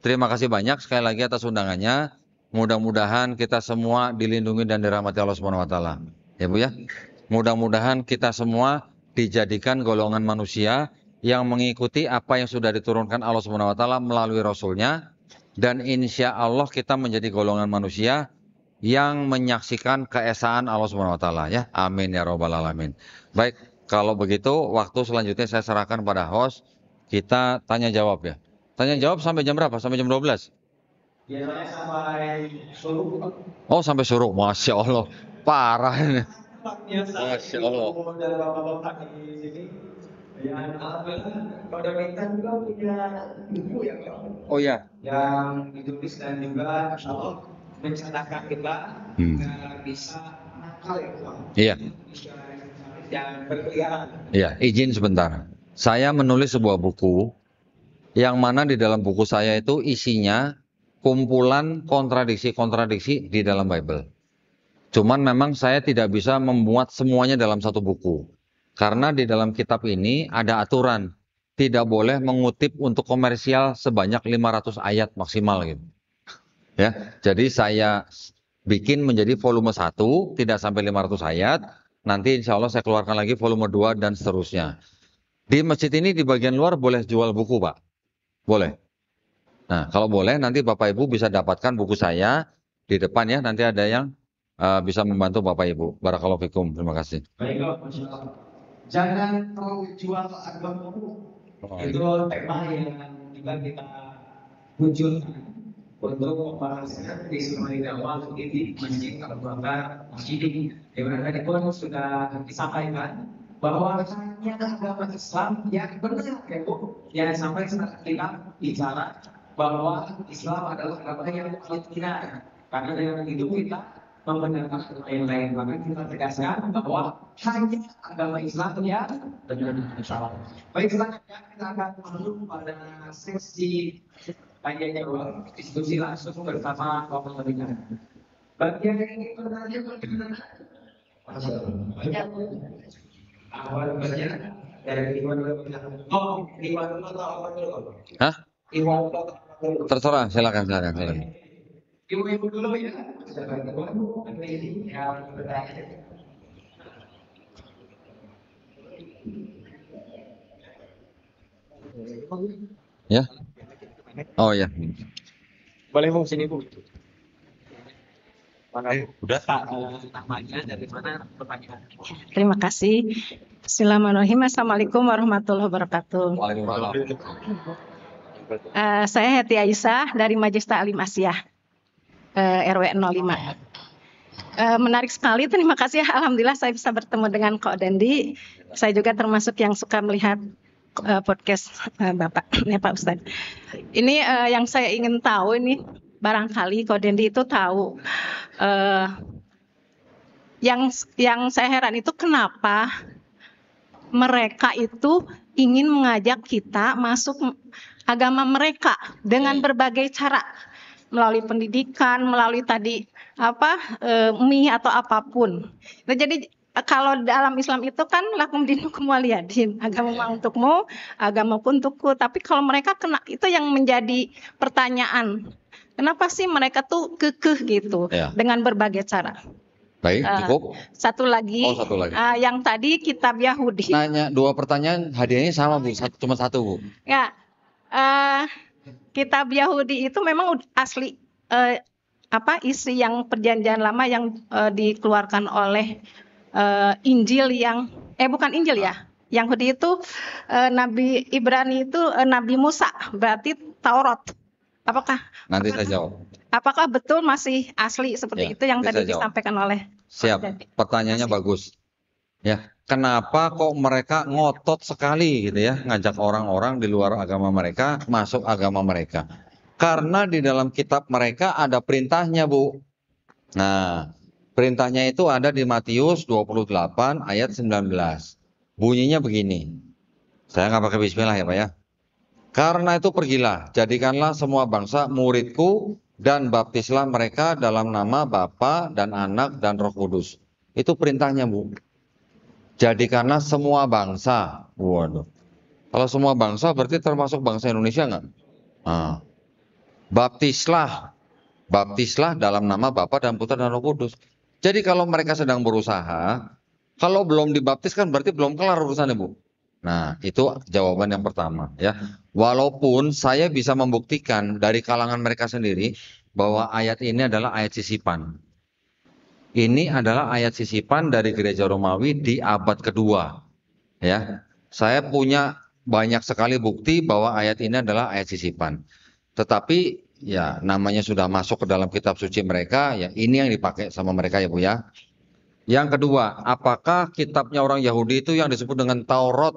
Terima kasih banyak sekali lagi atas undangannya. Mudah-mudahan kita semua dilindungi dan dirahmati Allah Subhanahu wa taala. Ya Bu ya. Mudah-mudahan kita semua dijadikan golongan manusia yang mengikuti apa yang sudah diturunkan Allah Subhanahu wa taala melalui rasulnya dan insya Allah kita menjadi golongan manusia yang menyaksikan keesaan Allah Subhanahu wa taala ya. Amin ya robbal alamin. Baik, kalau begitu waktu selanjutnya saya serahkan pada host kita tanya jawab ya. Tanya jawab sampai jam berapa? Sampai jam 12? Biasanya sampai suruh. Oh, sampai suruh. Masya Allah. Parah ini. Masya Allah. Oh ya. Yang ditulis dan juga Allah mencerdaskan kita hmm. bisa nakal ya Iya. Yang berkeliaran. Iya, izin sebentar. Saya menulis sebuah buku yang mana di dalam buku saya itu isinya kumpulan kontradiksi-kontradiksi di dalam Bible. Cuman memang saya tidak bisa membuat semuanya dalam satu buku. Karena di dalam kitab ini ada aturan. Tidak boleh mengutip untuk komersial sebanyak 500 ayat maksimal gitu. Ya, jadi saya bikin menjadi volume 1 tidak sampai 500 ayat. Nanti insya Allah saya keluarkan lagi volume 2 dan seterusnya. Di masjid ini di bagian luar boleh jual buku Pak? Boleh. Nah kalau boleh nanti Bapak Ibu bisa dapatkan buku saya di depan ya. Nanti ada yang uh, bisa membantu Bapak Ibu. Barakallahu fikum. Terima kasih. Baik, Jangan mau jual agamamu. Oh. Itu tema yang juga kita munculkan untuk membahas isu mengawal ini Masjid Abu Bakar Masjid di mana tadi pun sudah disampaikan bahwa hanya agama Islam yang benar ya Bu yang sampai sangat kita bicara bahwa Islam adalah agama yang paling benar karena dengan itu kita membenarkan yang lain maka kita tegaskan bahwa hanya agama Islam yang benar Insya Allah baik selanjutnya kita akan menuju pada sesi hanya diskusi langsung bersama kelompok kepentingan. Bagian yang ingin bertanya bagaimana? awal dari Iwan Oh, Iwan atau dulu? Hah? Iwan Terserah, silakan silakan. Ibu-ibu dulu ya. Ya. Oh ya. Boleh mau sini bu. Mana eh, udah. Pak, namanya eh, dari mana pertanyaan? Terima kasih. Bismillahirrahmanirrahim. Assalamualaikum warahmatullahi wabarakatuh. Waalaikumsalam. Uh, saya Heti Aisyah dari Majelis Taklim Asia uh, RW 05 menarik sekali. Terima kasih. Alhamdulillah saya bisa bertemu dengan Kok Dendi. Saya juga termasuk yang suka melihat uh, podcast uh, Bapak ya Pak Ustadz. Ini uh, yang saya ingin tahu ini barangkali Kodendi itu tahu uh, yang yang saya heran itu kenapa mereka itu ingin mengajak kita masuk agama mereka dengan iya. berbagai cara melalui pendidikan, melalui tadi apa uh, mie atau apapun. Nah, jadi kalau dalam Islam itu kan lakum dinukum waliyadin, agama yeah. untukmu, agama pun untukku. Tapi kalau mereka kena itu yang menjadi pertanyaan. Kenapa sih mereka tuh kekeh gitu yeah. dengan berbagai cara? Baik, eh, cukup. satu lagi, oh, satu lagi. Uh, yang tadi kitab Yahudi. Nanya dua pertanyaan, hadiahnya sama bu, satu, cuma satu bu. Ya, uh, kitab Yahudi itu memang asli uh, apa isi yang perjanjian lama yang uh, dikeluarkan oleh uh, Injil yang eh bukan Injil ya. yang Yahudi itu uh, Nabi Ibrani itu uh, Nabi Musa, berarti Taurat. Apakah Nanti saya jawab. Apakah betul masih asli seperti ya, itu yang tadi disampaikan oleh Siap. Jadi, Pertanyaannya masih. bagus. Ya, kenapa kok mereka ngotot sekali gitu ya ngajak orang-orang di luar agama mereka masuk agama mereka? Karena di dalam kitab mereka ada perintahnya, Bu. Nah, Perintahnya itu ada di Matius 28 ayat 19. Bunyinya begini. Saya nggak pakai bismillah ya Pak ya. Karena itu pergilah, jadikanlah semua bangsa muridku dan baptislah mereka dalam nama Bapa dan Anak dan Roh Kudus. Itu perintahnya Bu. Jadikanlah semua bangsa. Waduh. Kalau semua bangsa berarti termasuk bangsa Indonesia nggak? Nah. Baptislah. Baptislah dalam nama Bapa dan Putra dan Roh Kudus. Jadi kalau mereka sedang berusaha, kalau belum dibaptis kan berarti belum kelar urusannya, Bu. Nah, itu jawaban yang pertama ya. Walaupun saya bisa membuktikan dari kalangan mereka sendiri bahwa ayat ini adalah ayat sisipan. Ini adalah ayat sisipan dari gereja Romawi di abad kedua. Ya. Saya punya banyak sekali bukti bahwa ayat ini adalah ayat sisipan. Tetapi ya namanya sudah masuk ke dalam kitab suci mereka ya ini yang dipakai sama mereka ya Bu ya. Yang kedua, apakah kitabnya orang Yahudi itu yang disebut dengan Taurat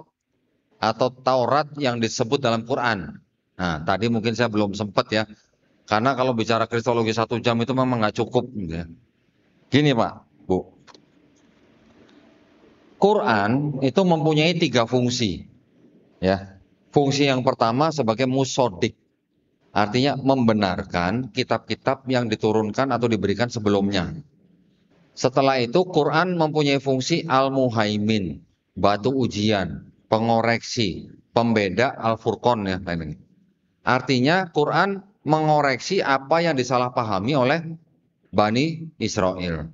atau Taurat yang disebut dalam Quran? Nah, tadi mungkin saya belum sempat ya. Karena kalau bicara kristologi satu jam itu memang nggak cukup. ya. Gini Pak, Bu. Quran itu mempunyai tiga fungsi. ya. Fungsi yang pertama sebagai musodik Artinya membenarkan kitab-kitab yang diturunkan atau diberikan sebelumnya. Setelah itu Quran mempunyai fungsi al-muhaimin, batu ujian, pengoreksi, pembeda al-furqon ya. Artinya Quran mengoreksi apa yang disalahpahami oleh Bani Israel.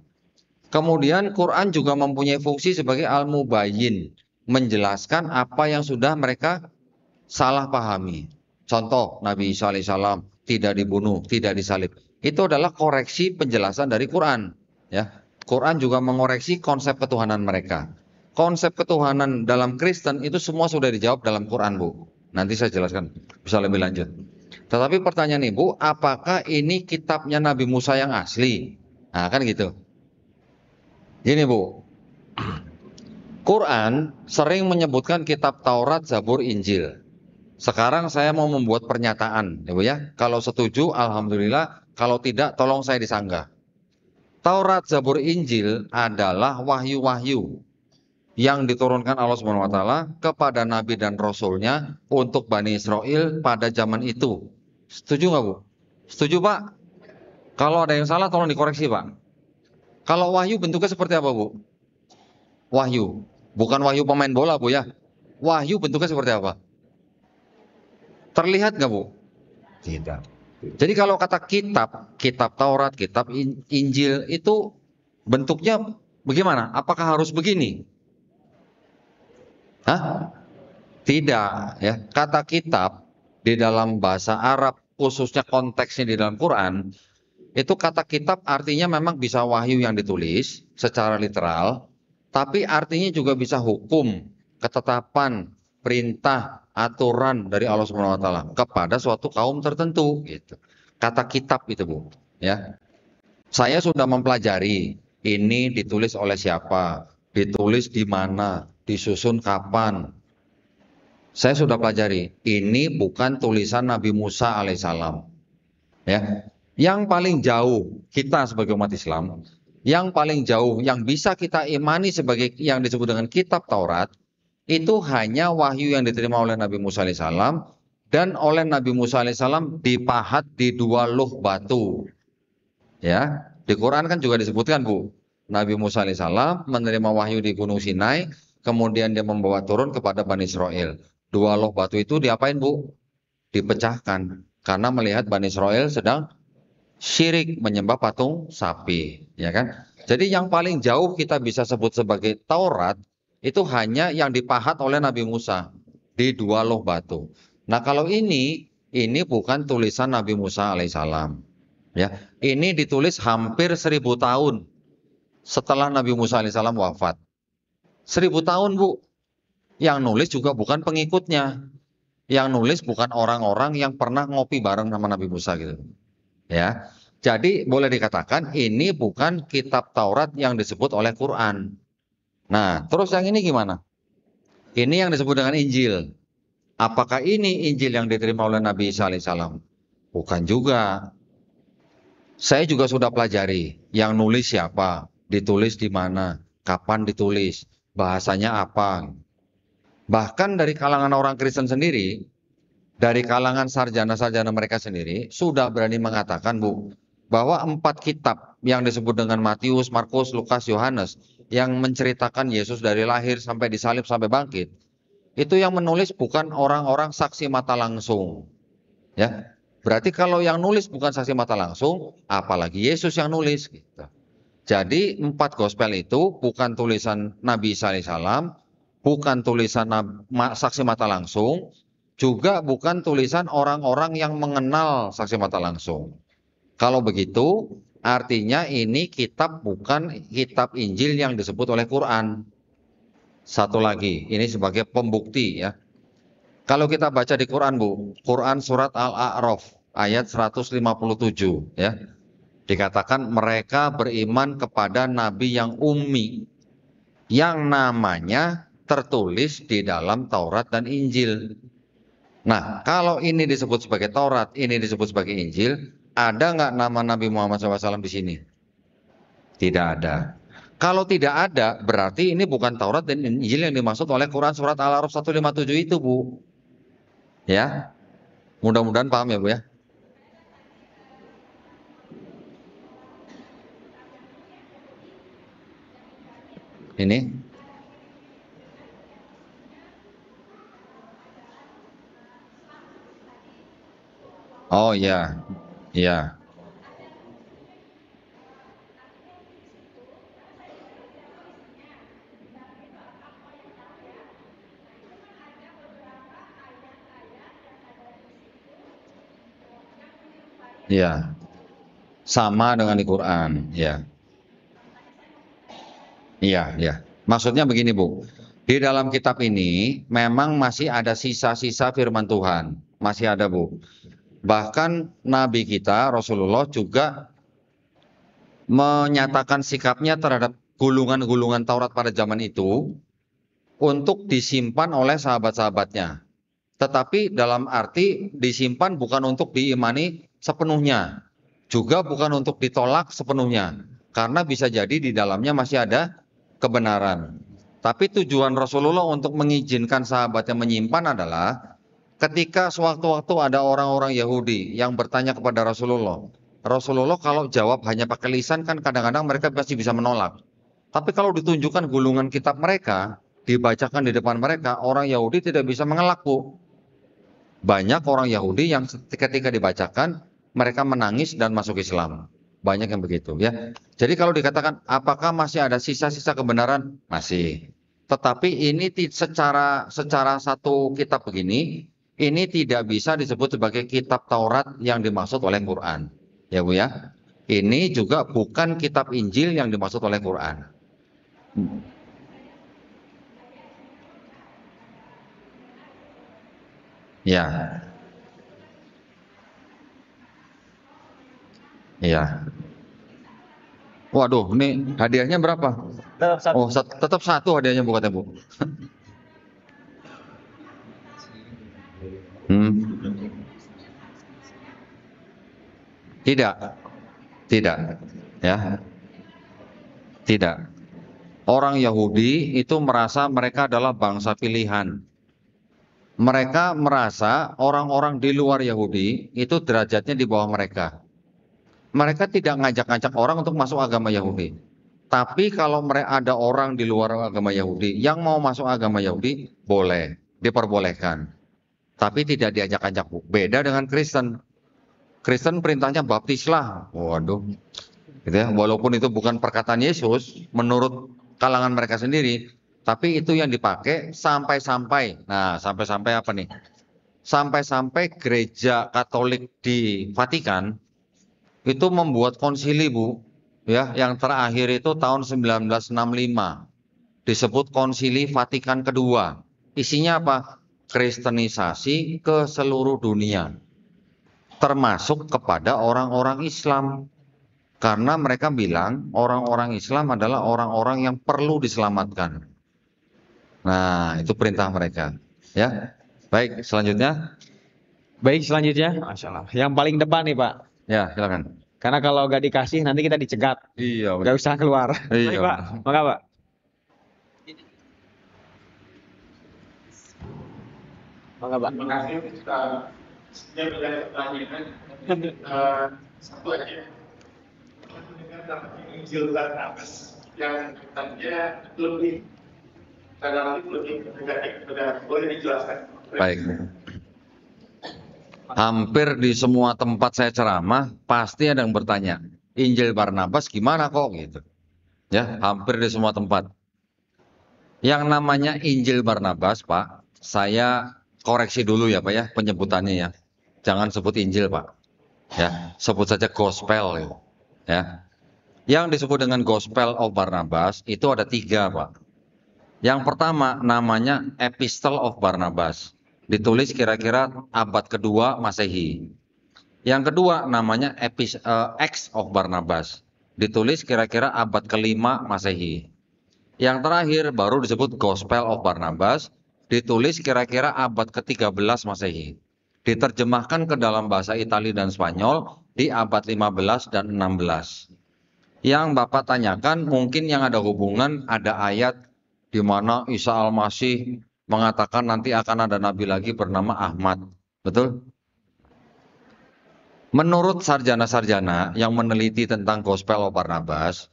Kemudian Quran juga mempunyai fungsi sebagai al-mubayyin, menjelaskan apa yang sudah mereka salah pahami. Contoh Nabi Isa alaihissalam tidak dibunuh, tidak disalib. Itu adalah koreksi penjelasan dari Quran. Ya, Quran juga mengoreksi konsep ketuhanan mereka. Konsep ketuhanan dalam Kristen itu semua sudah dijawab dalam Quran, Bu. Nanti saya jelaskan, bisa lebih lanjut. Tetapi pertanyaan Ibu, apakah ini kitabnya Nabi Musa yang asli? Nah, kan gitu. Gini, Bu. Quran sering menyebutkan kitab Taurat, Zabur, Injil. Sekarang saya mau membuat pernyataan, ya Bu ya. Kalau setuju, alhamdulillah. Kalau tidak, tolong saya disanggah. Taurat, Zabur, Injil adalah wahyu-wahyu yang diturunkan Allah Subhanahu wa taala kepada nabi dan rasulnya untuk Bani Israel pada zaman itu. Setuju nggak Bu? Setuju Pak? Kalau ada yang salah tolong dikoreksi Pak. Kalau wahyu bentuknya seperti apa Bu? Wahyu. Bukan wahyu pemain bola Bu ya. Wahyu bentuknya seperti apa? Terlihat nggak bu? Tidak. Jadi kalau kata kitab, kitab Taurat, kitab Injil itu bentuknya bagaimana? Apakah harus begini? Hah? Tidak ya. Kata kitab di dalam bahasa Arab khususnya konteksnya di dalam Quran itu kata kitab artinya memang bisa wahyu yang ditulis secara literal, tapi artinya juga bisa hukum, ketetapan, perintah, aturan dari Allah Subhanahu wa taala kepada suatu kaum tertentu gitu. Kata kitab itu, Bu, ya. Saya sudah mempelajari ini ditulis oleh siapa, ditulis di mana, disusun kapan. Saya sudah pelajari, ini bukan tulisan Nabi Musa alaihissalam. Ya. Yang paling jauh kita sebagai umat Islam, yang paling jauh yang bisa kita imani sebagai yang disebut dengan kitab Taurat itu hanya wahyu yang diterima oleh Nabi Musa alaihissalam dan oleh Nabi Musa alaihissalam dipahat di dua loh batu. Ya, di Quran kan juga disebutkan bu, Nabi Musa alaihissalam menerima wahyu di Gunung Sinai, kemudian dia membawa turun kepada Bani Israel. Dua loh batu itu diapain bu? Dipecahkan karena melihat Bani Israel sedang syirik menyembah patung sapi, ya kan? Jadi yang paling jauh kita bisa sebut sebagai Taurat itu hanya yang dipahat oleh Nabi Musa di dua loh batu. Nah kalau ini ini bukan tulisan Nabi Musa alaihissalam, ya ini ditulis hampir seribu tahun setelah Nabi Musa alaihissalam wafat. Seribu tahun bu, yang nulis juga bukan pengikutnya, yang nulis bukan orang-orang yang pernah ngopi bareng sama Nabi Musa gitu, ya. Jadi boleh dikatakan ini bukan kitab Taurat yang disebut oleh Quran. Nah, terus yang ini gimana? Ini yang disebut dengan Injil. Apakah ini Injil yang diterima oleh Nabi Isa alaihissalam? Bukan juga. Saya juga sudah pelajari yang nulis siapa, ditulis di mana, kapan ditulis, bahasanya apa. Bahkan dari kalangan orang Kristen sendiri, dari kalangan sarjana-sarjana mereka sendiri sudah berani mengatakan, Bu, bahwa empat kitab yang disebut dengan Matius, Markus, Lukas, Yohanes yang menceritakan Yesus dari lahir sampai disalib sampai bangkit itu yang menulis bukan orang-orang saksi mata langsung. Ya. Berarti kalau yang nulis bukan saksi mata langsung, apalagi Yesus yang nulis gitu. Jadi empat gospel itu bukan tulisan Nabi Salam, bukan tulisan saksi mata langsung, juga bukan tulisan orang-orang yang mengenal saksi mata langsung. Kalau begitu, artinya ini kitab bukan kitab Injil yang disebut oleh Quran. Satu lagi, ini sebagai pembukti ya. Kalau kita baca di Quran, Bu, Quran surat Al-A'raf ayat 157 ya. Dikatakan mereka beriman kepada nabi yang ummi yang namanya tertulis di dalam Taurat dan Injil. Nah, kalau ini disebut sebagai Taurat, ini disebut sebagai Injil, ada nggak nama Nabi Muhammad SAW di sini? Tidak ada. Kalau tidak ada, berarti ini bukan Taurat dan Injil yang dimaksud oleh Quran surat Al-Araf 157 itu, Bu. Ya. Mudah-mudahan paham ya, Bu ya. Ini Oh ya, Ya. Ya. Sama dengan di Quran, ya. Iya, ya. Maksudnya begini, Bu. Di dalam kitab ini memang masih ada sisa-sisa firman Tuhan. Masih ada, Bu. Bahkan Nabi kita Rasulullah juga menyatakan sikapnya terhadap gulungan-gulungan Taurat pada zaman itu untuk disimpan oleh sahabat-sahabatnya. Tetapi dalam arti disimpan bukan untuk diimani sepenuhnya, juga bukan untuk ditolak sepenuhnya, karena bisa jadi di dalamnya masih ada kebenaran. Tapi tujuan Rasulullah untuk mengizinkan sahabatnya menyimpan adalah Ketika sewaktu-waktu ada orang-orang Yahudi yang bertanya kepada Rasulullah, Rasulullah kalau jawab hanya pakai lisan kan kadang-kadang mereka pasti bisa menolak. Tapi kalau ditunjukkan gulungan kitab mereka, dibacakan di depan mereka, orang Yahudi tidak bisa mengelak, Banyak orang Yahudi yang ketika dibacakan, mereka menangis dan masuk Islam. Banyak yang begitu ya. Jadi kalau dikatakan apakah masih ada sisa-sisa kebenaran? Masih. Tetapi ini secara secara satu kitab begini ini tidak bisa disebut sebagai kitab Taurat yang dimaksud oleh Quran. Ya Bu ya. Ini juga bukan kitab Injil yang dimaksud oleh Quran. Ya. ya. Waduh, ini hadiahnya berapa? Tetap satu. Oh, tetap satu hadiahnya bu kata bu. Hmm? Tidak. Tidak. Ya. Tidak. Orang Yahudi itu merasa mereka adalah bangsa pilihan. Mereka merasa orang-orang di luar Yahudi itu derajatnya di bawah mereka. Mereka tidak ngajak-ngajak orang untuk masuk agama Yahudi. Tapi kalau mereka ada orang di luar agama Yahudi yang mau masuk agama Yahudi, boleh, diperbolehkan tapi tidak diajak-ajak. bu. Beda dengan Kristen. Kristen perintahnya baptislah. Waduh. Gitu ya. Walaupun itu bukan perkataan Yesus menurut kalangan mereka sendiri, tapi itu yang dipakai sampai-sampai. Nah, sampai-sampai apa nih? Sampai-sampai gereja Katolik di Vatikan itu membuat konsili, Bu. Ya, yang terakhir itu tahun 1965 disebut Konsili Vatikan kedua. Isinya apa? Kristenisasi ke seluruh dunia, termasuk kepada orang-orang Islam. Karena mereka bilang orang-orang Islam adalah orang-orang yang perlu diselamatkan. Nah, itu perintah mereka. Ya, baik. Selanjutnya, baik. Selanjutnya, Masya yang paling depan nih, Pak. Ya, silakan. Karena kalau gak dikasih nanti kita dicegat. Iya. Gak usah keluar. Iya. Pak. Maka Pak. Mangga, Pak. Terima kasih. Saya banyak pertanyaan. Eh, satu aja. Injil Barnabas yang tadinya lebih relatif lebih negatif boleh dijelaskan. Baik. Hampir di semua tempat saya ceramah pasti ada yang bertanya Injil Barnabas gimana kok gitu. Ya, hampir di semua tempat. Yang namanya Injil Barnabas, Pak, saya koreksi dulu ya Pak ya penyebutannya ya. Jangan sebut Injil Pak. Ya, sebut saja gospel ya. ya. Yang disebut dengan gospel of Barnabas itu ada tiga Pak. Yang pertama namanya Epistle of Barnabas. Ditulis kira-kira abad kedua Masehi. Yang kedua namanya Epis, uh, Acts of Barnabas. Ditulis kira-kira abad kelima Masehi. Yang terakhir baru disebut Gospel of Barnabas ditulis kira-kira abad ke-13 Masehi. Diterjemahkan ke dalam bahasa Italia dan Spanyol di abad 15 dan 16. Yang Bapak tanyakan mungkin yang ada hubungan ada ayat di mana Isa Al-Masih mengatakan nanti akan ada nabi lagi bernama Ahmad. Betul? Menurut sarjana-sarjana yang meneliti tentang gospel Barnabas,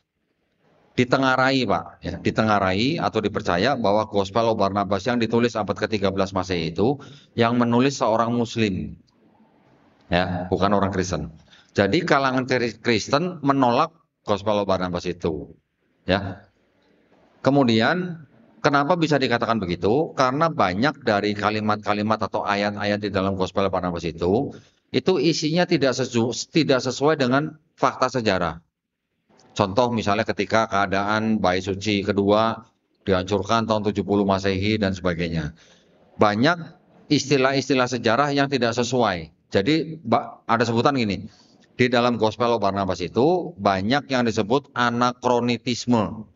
ditengarai Pak, ya, ditengarai atau dipercaya bahwa Gospel Barnabas yang ditulis abad ke-13 Masehi itu yang menulis seorang muslim. Ya, bukan orang Kristen. Jadi kalangan Kristen menolak Gospel Barnabas itu. Ya. Kemudian kenapa bisa dikatakan begitu? Karena banyak dari kalimat-kalimat atau ayat-ayat di dalam Gospel Barnabas itu itu isinya tidak sesu, tidak sesuai dengan fakta sejarah. Contoh misalnya ketika keadaan bayi Suci kedua dihancurkan tahun 70 Masehi dan sebagainya. Banyak istilah-istilah sejarah yang tidak sesuai. Jadi ada sebutan gini, di dalam Gospel of Barnabas itu banyak yang disebut anakronitisme.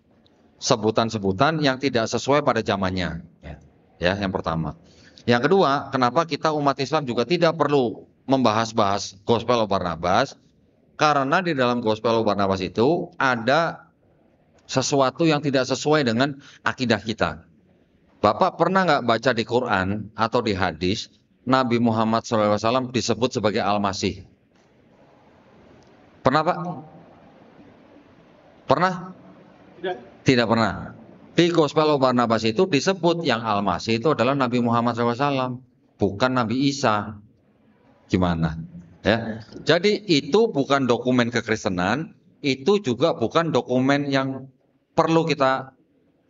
Sebutan-sebutan yang tidak sesuai pada zamannya. Ya, ya, yang pertama. Yang kedua, kenapa kita umat Islam juga tidak perlu membahas-bahas Gospel of Barnabas karena di dalam gospel obat nafas itu ada sesuatu yang tidak sesuai dengan akidah kita. Bapak pernah nggak baca di Quran atau di hadis Nabi Muhammad SAW disebut sebagai Al-Masih? Pernah Pak? Pernah? Tidak. Tidak pernah. Di Gospel of Barnabas itu disebut yang Al-Masih itu adalah Nabi Muhammad SAW, bukan Nabi Isa. Gimana? Ya. Jadi itu bukan dokumen kekristenan, itu juga bukan dokumen yang perlu kita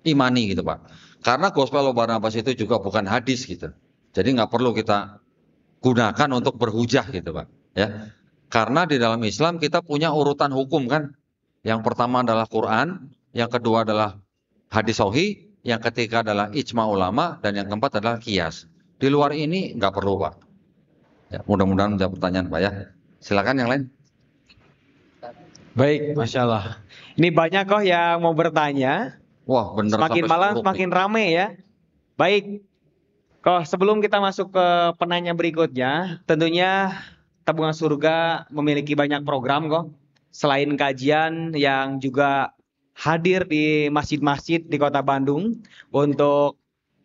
imani gitu Pak. Karena Gospel of Barnabas itu juga bukan hadis gitu. Jadi nggak perlu kita gunakan untuk berhujah gitu Pak. Ya. Karena di dalam Islam kita punya urutan hukum kan. Yang pertama adalah Quran, yang kedua adalah hadis sohi, yang ketiga adalah ijma ulama, dan yang keempat adalah kias. Di luar ini nggak perlu Pak. Ya, mudah-mudahan menjawab pertanyaan Pak ya. Silakan yang lain. Baik, masya Allah. Ini banyak kok yang mau bertanya. Wah, benar. Semakin malam semakin nih. rame ya. Baik. Kok sebelum kita masuk ke penanya berikutnya, tentunya tabungan surga memiliki banyak program kok. Selain kajian yang juga hadir di masjid-masjid di Kota Bandung untuk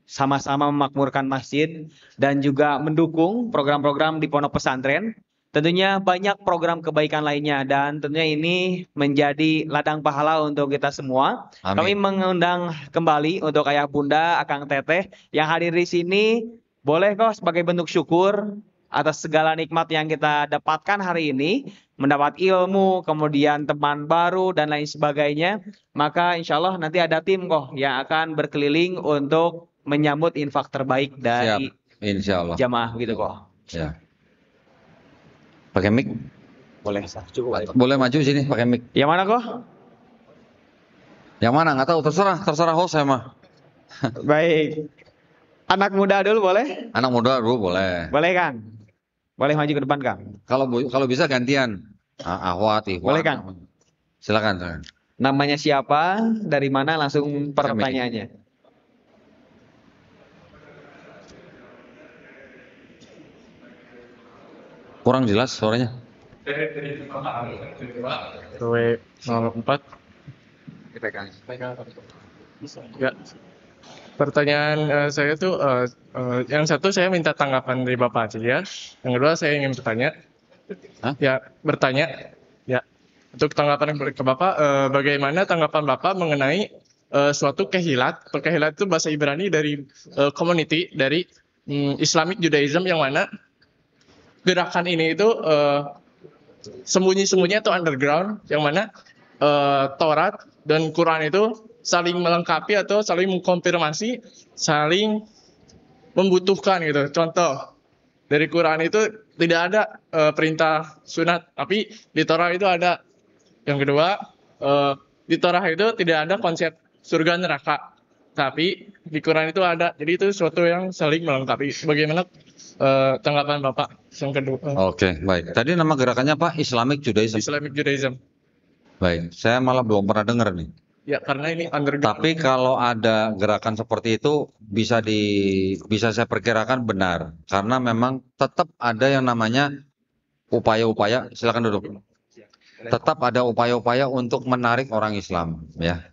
sama-sama memakmurkan masjid dan juga mendukung program-program di pondok pesantren. Tentunya banyak program kebaikan lainnya dan tentunya ini menjadi ladang pahala untuk kita semua. Amin. Kami mengundang kembali untuk ayah bunda, akang teteh yang hadir di sini. Boleh kok sebagai bentuk syukur atas segala nikmat yang kita dapatkan hari ini, mendapat ilmu, kemudian teman baru dan lain sebagainya, maka insya Allah nanti ada tim kok yang akan berkeliling untuk menyambut infak terbaik dari Siap. Insya Allah. jamaah gitu kok. Ya. Pakai mic? Boleh. Cukup. Boleh maju sini pakai mic. Yang mana kok? Yang mana nggak tahu terserah terserah host saya mah. Baik. Anak muda dulu boleh? Anak muda dulu boleh. Boleh kan? Boleh maju ke depan Kang. Kalau kalau bisa gantian. Ah, Boleh kan? Silakan. Silakan. Namanya siapa? Dari mana? Langsung pertanyaannya. kurang jelas suaranya. 04. Pegang. Ya. Pertanyaan uh, saya tuh uh, uh, yang satu saya minta tanggapan dari Bapak aja ya. Yang kedua saya ingin bertanya. Hah? Ya, bertanya. Ya. Untuk tanggapan ke Bapak uh, bagaimana tanggapan Bapak mengenai uh, suatu kehilat? Kehilat itu bahasa Ibrani dari uh, community dari um, Islamic Judaism yang mana gerakan ini itu uh, sembunyi-sembunyi atau underground yang mana uh, eh, Taurat dan Quran itu saling melengkapi atau saling mengkonfirmasi, saling membutuhkan gitu. Contoh dari Quran itu tidak ada uh, perintah sunat, tapi di Torah itu ada. Yang kedua, uh, di Torah itu tidak ada konsep surga neraka, tapi di Quran itu ada. Jadi itu suatu yang saling melengkapi. Bagaimana uh, tanggapan Bapak? Yang kedua. Oke, okay, baik. Tadi nama gerakannya apa? Islamic Judaism. Islamic Judaism. Baik, saya malah belum pernah dengar nih. Ya, karena ini underground. Tapi kalau ada gerakan seperti itu bisa di bisa saya perkirakan benar karena memang tetap ada yang namanya upaya-upaya silakan duduk. Ya. Tetap ada upaya-upaya untuk menarik orang Islam ya.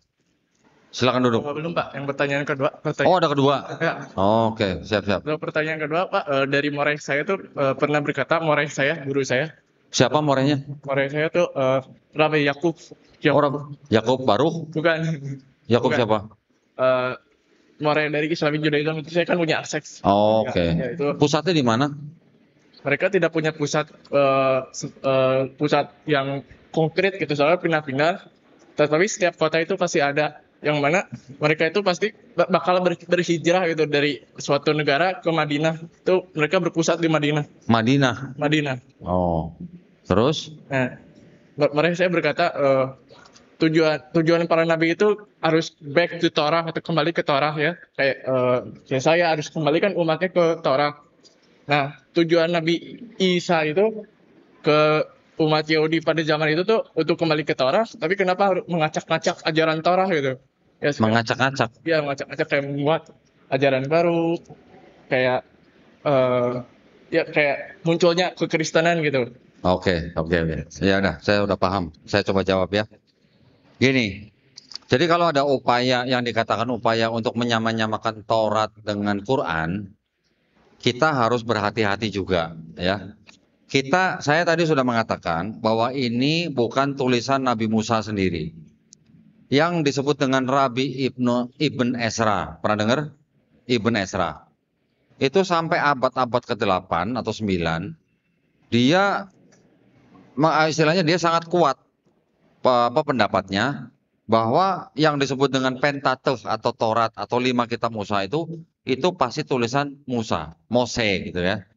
Silakan duduk. Oh, belum Pak, yang pertanyaan kedua. Pertanyaan. Oh ada kedua. Ya. Oh, Oke, okay. siap siap. pertanyaan kedua Pak, eh, dari Moreh saya tuh eh, pernah berkata Moreh saya guru saya. Siapa Morehnya? Moreh saya tuh e, eh, Rabbi Yakub. Orang oh, Yakub baru? Bukan. Yakub siapa? E, Moreh dari Islam Judaism itu saya kan punya akses. Oh, Oke. Okay. Ya, Pusatnya di mana? Mereka tidak punya pusat uh, uh, pusat yang konkret gitu soalnya pindah-pindah. Tetapi setiap kota itu pasti ada yang mana mereka itu pasti bakal berhijrah gitu dari suatu negara ke Madinah. Itu mereka berpusat di Madinah. Madinah. Madinah. Oh. Terus? Nah, mereka saya berkata uh, tujuan tujuan para nabi itu harus back to Torah atau kembali ke Torah ya. Kayak uh, saya harus kembalikan umatnya ke Torah. Nah, tujuan Nabi Isa itu ke umat Yahudi pada zaman itu tuh untuk kembali ke Torah, tapi kenapa harus mengacak-ngacak ajaran Torah gitu? ya, mengacak-acak Iya, mengacak-acak kayak membuat ajaran baru kayak uh, ya kayak munculnya kekristenan gitu oke oke oke ya udah saya udah paham saya coba jawab ya gini jadi kalau ada upaya yang dikatakan upaya untuk menyamakan Taurat dengan Quran kita harus berhati-hati juga ya kita saya tadi sudah mengatakan bahwa ini bukan tulisan Nabi Musa sendiri yang disebut dengan Rabi Ibnu Ibn Esra. Pernah dengar? Ibn Esra. Itu sampai abad-abad ke-8 atau 9 dia istilahnya dia sangat kuat apa pendapatnya bahwa yang disebut dengan Pentateuch atau Torat atau lima kitab Musa itu itu pasti tulisan Musa, Mose gitu ya.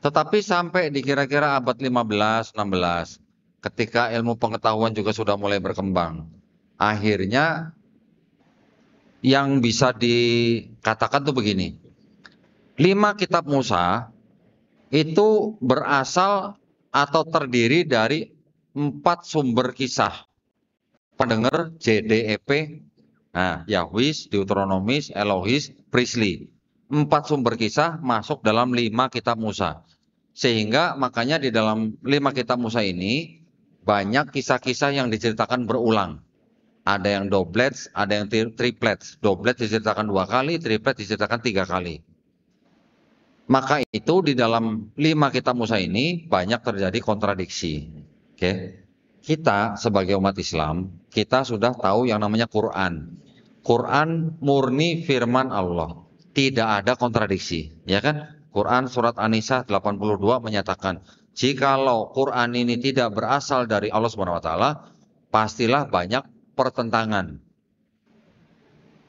Tetapi sampai di kira-kira abad 15, 16 ketika ilmu pengetahuan juga sudah mulai berkembang akhirnya yang bisa dikatakan tuh begini. Lima kitab Musa itu berasal atau terdiri dari empat sumber kisah. Pendengar JDEP, nah, Yahwis, Deuteronomis, Elohis, Prisli. Empat sumber kisah masuk dalam lima kitab Musa. Sehingga makanya di dalam lima kitab Musa ini banyak kisah-kisah yang diceritakan berulang ada yang doublets, ada yang triplets. Doublets diceritakan dua kali, triplets diceritakan tiga kali. Maka itu di dalam lima kitab Musa ini banyak terjadi kontradiksi. Oke. Okay? Kita sebagai umat Islam, kita sudah tahu yang namanya Quran. Quran murni firman Allah. Tidak ada kontradiksi, ya kan? Quran surat An-Nisa 82 menyatakan, "Jikalau Quran ini tidak berasal dari Allah Subhanahu wa taala, pastilah banyak pertentangan.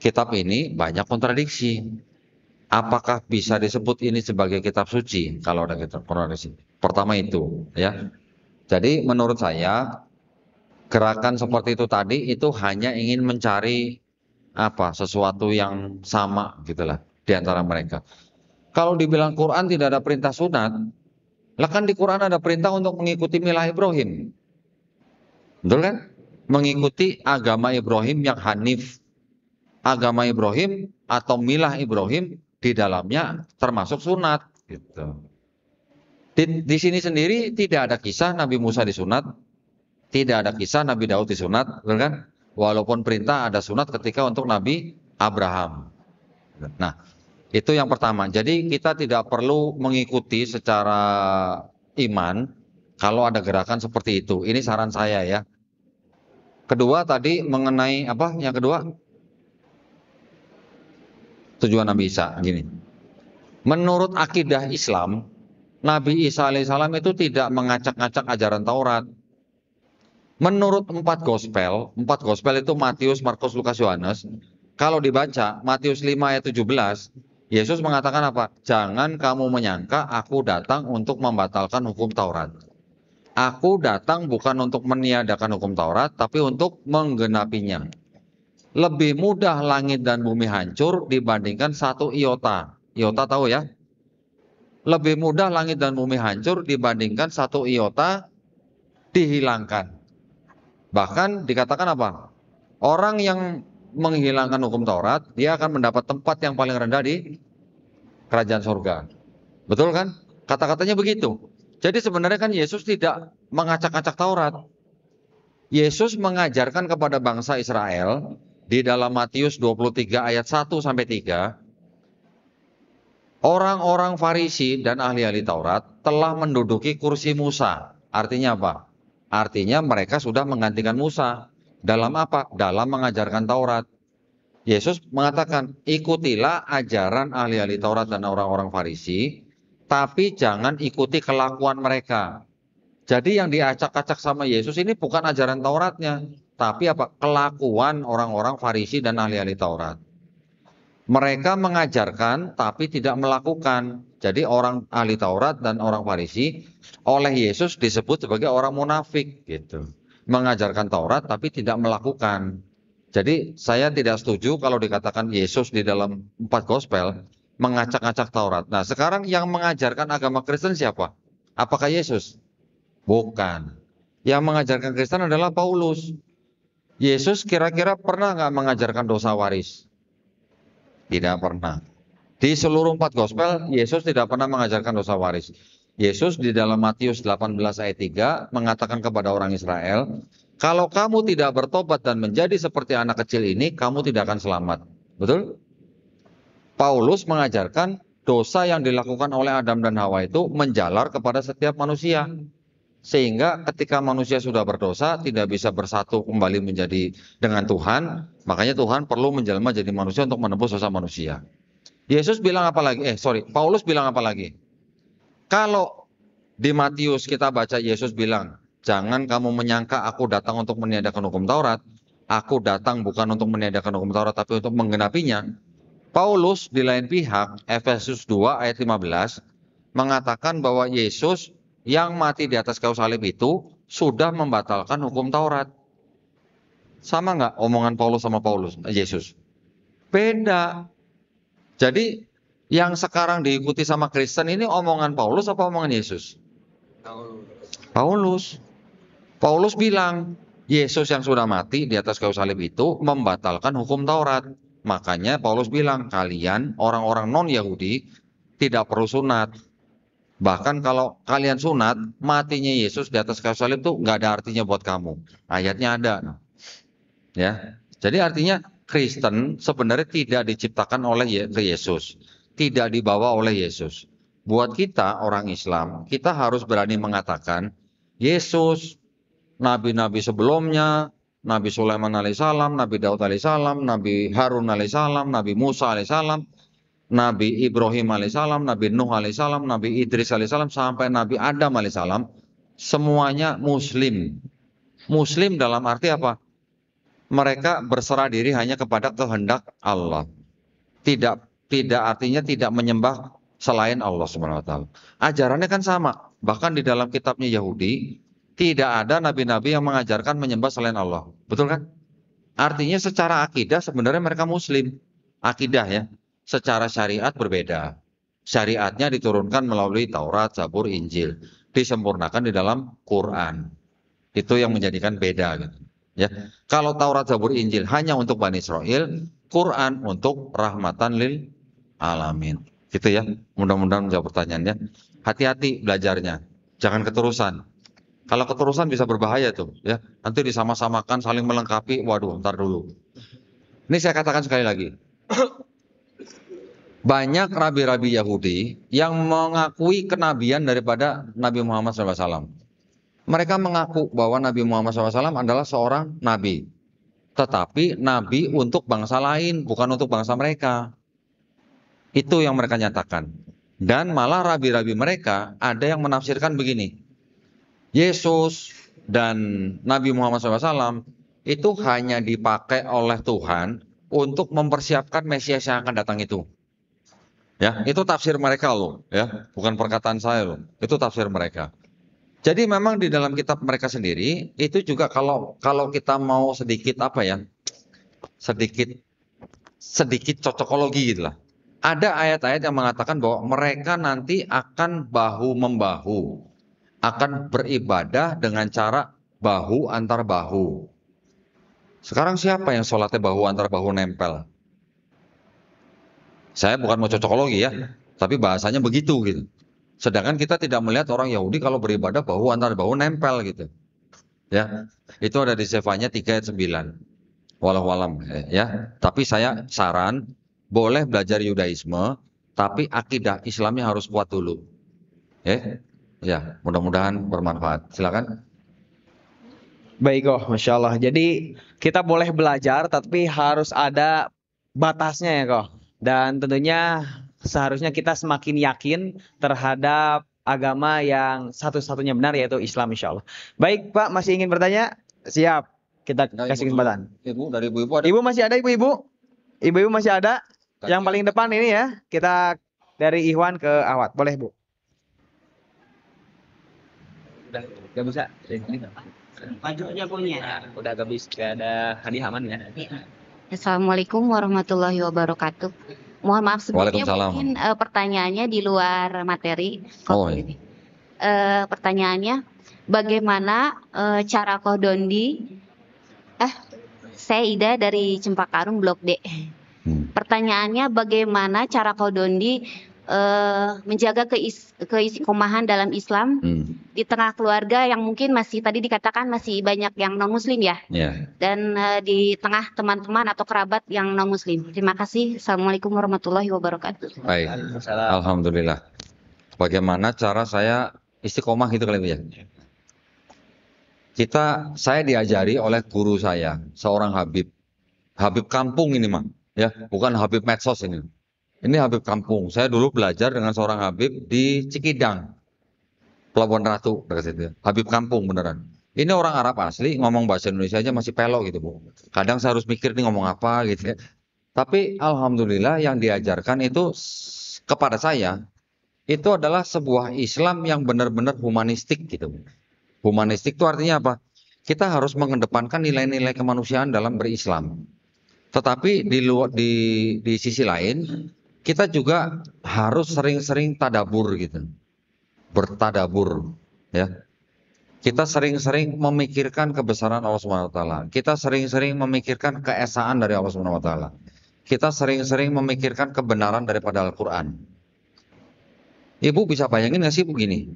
Kitab ini banyak kontradiksi. Apakah bisa disebut ini sebagai kitab suci kalau ada kitab kontradiksi? Pertama itu, ya. Jadi menurut saya gerakan seperti itu tadi itu hanya ingin mencari apa sesuatu yang sama gitulah di antara mereka. Kalau dibilang Quran tidak ada perintah sunat, lah kan di Quran ada perintah untuk mengikuti milah Ibrahim. Betul kan? mengikuti agama Ibrahim yang hanif. Agama Ibrahim atau milah Ibrahim di dalamnya termasuk sunat. Gitu. Di, di sini sendiri tidak ada kisah Nabi Musa disunat, tidak ada kisah Nabi Daud disunat, betul kan? Walaupun perintah ada sunat ketika untuk Nabi Abraham. Nah, itu yang pertama. Jadi kita tidak perlu mengikuti secara iman kalau ada gerakan seperti itu. Ini saran saya ya. Kedua tadi mengenai apa? Yang kedua tujuan Nabi Isa gini. Menurut akidah Islam, Nabi Isa alaihissalam itu tidak mengacak-acak ajaran Taurat. Menurut empat gospel, empat gospel itu Matius, Markus, Lukas, Yohanes. Kalau dibaca Matius 5 ayat 17, Yesus mengatakan apa? Jangan kamu menyangka aku datang untuk membatalkan hukum Taurat. Aku datang bukan untuk meniadakan hukum Taurat, tapi untuk menggenapinya. Lebih mudah langit dan bumi hancur dibandingkan satu iota. Iota tahu ya? Lebih mudah langit dan bumi hancur dibandingkan satu iota dihilangkan. Bahkan dikatakan apa? Orang yang menghilangkan hukum Taurat, dia akan mendapat tempat yang paling rendah di kerajaan surga. Betul kan? Kata-katanya begitu. Jadi sebenarnya kan Yesus tidak mengacak-acak Taurat. Yesus mengajarkan kepada bangsa Israel di dalam Matius 23 ayat 1 sampai 3 orang-orang Farisi dan ahli-ahli Taurat telah menduduki kursi Musa. Artinya apa? Artinya mereka sudah menggantikan Musa. Dalam apa? Dalam mengajarkan Taurat. Yesus mengatakan, ikutilah ajaran ahli-ahli Taurat dan orang-orang Farisi, tapi jangan ikuti kelakuan mereka. Jadi yang diacak-acak sama Yesus ini bukan ajaran Tauratnya, tapi apa kelakuan orang-orang Farisi dan ahli-ahli Taurat. Mereka mengajarkan tapi tidak melakukan. Jadi orang ahli Taurat dan orang Farisi oleh Yesus disebut sebagai orang munafik gitu. Mengajarkan Taurat tapi tidak melakukan. Jadi saya tidak setuju kalau dikatakan Yesus di dalam empat gospel mengacak-acak Taurat. Nah, sekarang yang mengajarkan agama Kristen siapa? Apakah Yesus? Bukan. Yang mengajarkan Kristen adalah Paulus. Yesus kira-kira pernah nggak mengajarkan dosa waris? Tidak pernah. Di seluruh empat gospel, Yesus tidak pernah mengajarkan dosa waris. Yesus di dalam Matius 18 ayat 3 mengatakan kepada orang Israel, kalau kamu tidak bertobat dan menjadi seperti anak kecil ini, kamu tidak akan selamat. Betul? Paulus mengajarkan dosa yang dilakukan oleh Adam dan Hawa itu menjalar kepada setiap manusia. Sehingga ketika manusia sudah berdosa tidak bisa bersatu kembali menjadi dengan Tuhan, makanya Tuhan perlu menjelma jadi manusia untuk menembus dosa manusia. Yesus bilang apa lagi? Eh, sorry, Paulus bilang apa lagi? Kalau di Matius kita baca Yesus bilang, "Jangan kamu menyangka aku datang untuk meniadakan hukum Taurat. Aku datang bukan untuk meniadakan hukum Taurat, tapi untuk menggenapinya." Paulus di lain pihak, Efesus 2 ayat 15, mengatakan bahwa Yesus yang mati di atas kayu salib itu sudah membatalkan hukum Taurat. Sama nggak omongan Paulus sama Paulus, Yesus? Beda. Jadi yang sekarang diikuti sama Kristen ini omongan Paulus apa omongan Yesus? Paulus. Paulus bilang, Yesus yang sudah mati di atas kayu salib itu membatalkan hukum Taurat. Makanya Paulus bilang, kalian orang-orang non-Yahudi tidak perlu sunat. Bahkan kalau kalian sunat, matinya Yesus di atas kayu salib itu nggak ada artinya buat kamu. Ayatnya ada. Ya, jadi artinya Kristen sebenarnya tidak diciptakan oleh Yesus, tidak dibawa oleh Yesus. Buat kita orang Islam, kita harus berani mengatakan Yesus, nabi-nabi sebelumnya, Nabi Sulaiman alaihissalam, Nabi Daud alaihissalam, Nabi Harun alaihissalam, Nabi Musa alaihissalam, Nabi Ibrahim alaihissalam, Nabi Nuh alaihissalam, Nabi Idris alaihissalam, sampai Nabi Adam alaihissalam, semuanya Muslim. Muslim dalam arti apa? Mereka berserah diri hanya kepada kehendak Allah. Tidak tidak artinya tidak menyembah selain Allah Subhanahu wa taala. Ajarannya kan sama. Bahkan di dalam kitabnya Yahudi, tidak ada nabi-nabi yang mengajarkan menyembah selain Allah. Betul kan? Artinya secara akidah sebenarnya mereka muslim. Akidah ya. Secara syariat berbeda. Syariatnya diturunkan melalui Taurat, Zabur, Injil. Disempurnakan di dalam Quran. Itu yang menjadikan beda gitu. Ya. Kalau Taurat, Zabur, Injil hanya untuk Bani Israel, Quran untuk rahmatan lil alamin. Gitu ya. Mudah-mudahan menjawab pertanyaannya. Hati-hati belajarnya. Jangan keterusan kalau keterusan bisa berbahaya tuh, ya. Nanti disama-samakan, saling melengkapi. Waduh, ntar dulu. Ini saya katakan sekali lagi. Banyak rabi-rabi Yahudi yang mengakui kenabian daripada Nabi Muhammad SAW. Mereka mengaku bahwa Nabi Muhammad SAW adalah seorang nabi. Tetapi nabi untuk bangsa lain, bukan untuk bangsa mereka. Itu yang mereka nyatakan. Dan malah rabi-rabi mereka ada yang menafsirkan begini. Yesus dan Nabi Muhammad SAW itu hanya dipakai oleh Tuhan untuk mempersiapkan Mesias yang akan datang itu. Ya, itu tafsir mereka loh, ya, bukan perkataan saya loh. Itu tafsir mereka. Jadi memang di dalam kitab mereka sendiri itu juga kalau kalau kita mau sedikit apa ya, sedikit sedikit cocokologi gitu Ada ayat-ayat yang mengatakan bahwa mereka nanti akan bahu membahu akan beribadah dengan cara bahu antar bahu. Sekarang siapa yang sholatnya bahu antar bahu nempel? Saya bukan mau cocokologi ya, tapi bahasanya begitu gitu. Sedangkan kita tidak melihat orang Yahudi kalau beribadah bahu antar bahu nempel gitu. Ya, itu ada di Sefanya 3 ayat 9. Walau walam eh, ya. Tapi saya saran boleh belajar Yudaisme, tapi akidah Islamnya harus kuat dulu. Ya, Ya, mudah-mudahan bermanfaat. Silakan. Baik oh, masya Allah. Jadi kita boleh belajar, tapi harus ada batasnya ya kok. Dan tentunya seharusnya kita semakin yakin terhadap agama yang satu-satunya benar yaitu Islam masya Allah. Baik Pak, masih ingin bertanya? Siap, kita dari kasih kesempatan. Ibu dari ibu-ibu ada? Ibu masih ada ibu-ibu? Ibu-ibu masih ada? Yang paling depan ini ya, kita dari Iwan ke Awat. Boleh Bu. Gak bisa. Pajaknya punya. Nah, udah gak bisa, gak ada hadi aman ya. Assalamualaikum warahmatullahi wabarakatuh. Mohon maaf sebelumnya mungkin uh, pertanyaannya di luar materi. Oh, iya. uh, pertanyaannya bagaimana uh, cara kodondi eh saya Ida dari Cempaka Karung Blok D. Hmm. Pertanyaannya bagaimana cara kodondi uh, menjaga keis keistikomahan dalam Islam hmm. di tengah keluarga yang mungkin masih tadi dikatakan masih banyak yang non Muslim ya, yeah. dan uh, di tengah teman-teman atau kerabat yang non Muslim. Terima kasih. Assalamualaikum warahmatullahi wabarakatuh. Baik. Alhamdulillah. Bagaimana cara saya istiqomah gitu kali ya? Kita, saya diajari oleh guru saya, seorang Habib, Habib kampung ini mah, ya, bukan Habib medsos ini. Ini Habib Kampung. Saya dulu belajar dengan seorang Habib di Cikidang, Pelabuhan Ratu dekat Habib Kampung beneran. Ini orang Arab asli ngomong bahasa Indonesia aja masih pelok gitu bu. Kadang saya harus mikir nih ngomong apa gitu ya. Tapi alhamdulillah yang diajarkan itu kepada saya itu adalah sebuah Islam yang benar-benar humanistik gitu. Humanistik itu artinya apa? Kita harus mengedepankan nilai-nilai kemanusiaan dalam berislam. Tetapi di luar di di sisi lain kita juga harus sering-sering tadabur gitu. Bertadabur ya. Kita sering-sering memikirkan kebesaran Allah Subhanahu wa taala. Kita sering-sering memikirkan keesaan dari Allah Subhanahu wa taala. Kita sering-sering memikirkan kebenaran daripada Al-Qur'an. Ibu bisa bayangin nggak sih begini?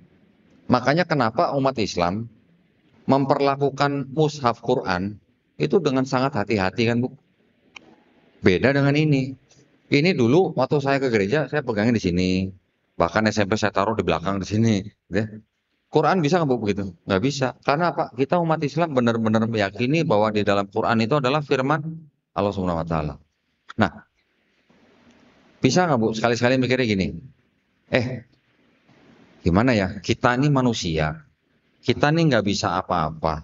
Makanya kenapa umat Islam memperlakukan mushaf Quran itu dengan sangat hati-hati kan Bu? Beda dengan ini. Ini dulu waktu saya ke gereja saya pegangin di sini. Bahkan SMP saya taruh di belakang di sini. Ya. Quran bisa nggak begitu? Nggak bisa. Karena apa? Kita umat Islam benar-benar meyakini bahwa di dalam Quran itu adalah firman Allah Subhanahu Wa Taala. Nah, bisa nggak bu? Sekali-sekali mikirnya gini. Eh, gimana ya? Kita ini manusia. Kita ini nggak bisa apa-apa.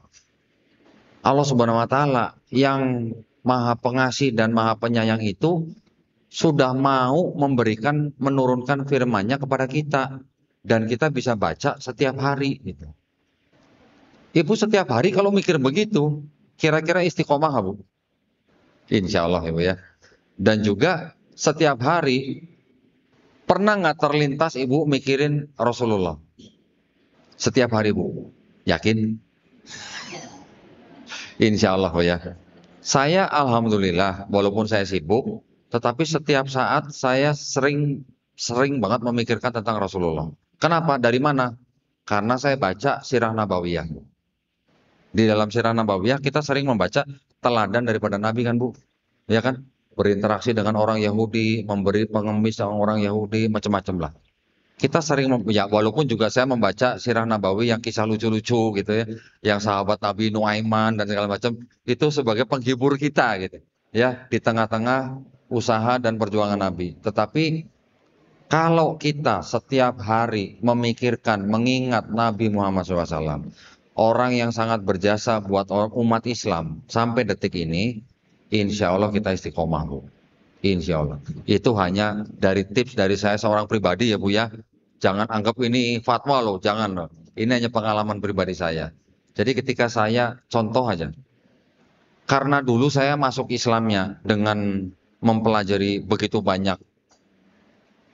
Allah Subhanahu Wa Taala yang maha pengasih dan maha penyayang itu sudah mau memberikan menurunkan firman-Nya kepada kita dan kita bisa baca setiap hari gitu. Ibu setiap hari kalau mikir begitu, kira-kira istiqomah bu? Insya Allah ibu ya. Dan juga setiap hari pernah nggak terlintas ibu mikirin Rasulullah? Setiap hari bu yakin? Insya Allah bu ya. Saya alhamdulillah, walaupun saya sibuk, tetapi setiap saat saya sering sering banget memikirkan tentang Rasulullah. Kenapa? Dari mana? Karena saya baca Sirah Nabawiyah. Di dalam Sirah Nabawiyah kita sering membaca teladan daripada Nabi kan Bu? Ya kan? Berinteraksi dengan orang Yahudi, memberi pengemis sama orang Yahudi, macam-macam lah kita sering ya walaupun juga saya membaca sirah Nabawi yang kisah lucu-lucu gitu ya, yang sahabat Nabi Nuaiman dan segala macam itu sebagai penghibur kita gitu. Ya, di tengah-tengah usaha dan perjuangan hmm. Nabi. Tetapi kalau kita setiap hari memikirkan, mengingat Nabi Muhammad SAW, orang yang sangat berjasa buat umat Islam sampai detik ini, insya Allah kita istiqomah bu. Insya Allah. Itu hanya dari tips dari saya seorang pribadi ya bu ya. Jangan anggap ini fatwa loh, jangan loh. Ini hanya pengalaman pribadi saya. Jadi ketika saya contoh aja, karena dulu saya masuk Islamnya dengan mempelajari begitu banyak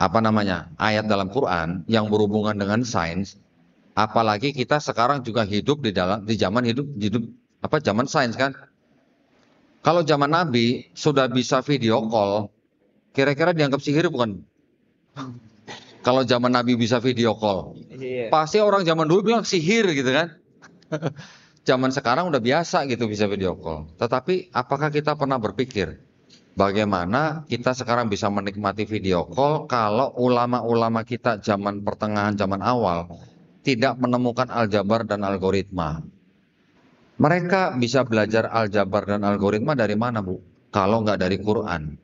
apa namanya ayat dalam Quran yang berhubungan dengan sains apalagi kita sekarang juga hidup di dalam di zaman hidup hidup apa zaman sains kan kalau zaman Nabi sudah bisa video call kira-kira dianggap sihir bukan kalau zaman Nabi bisa video call iya. pasti orang zaman dulu bilang sihir gitu kan zaman sekarang udah biasa gitu bisa video call tetapi apakah kita pernah berpikir Bagaimana kita sekarang bisa menikmati video call kalau ulama-ulama kita zaman pertengahan zaman awal tidak menemukan aljabar dan algoritma. Mereka bisa belajar aljabar dan algoritma dari mana, Bu? Kalau nggak dari Quran.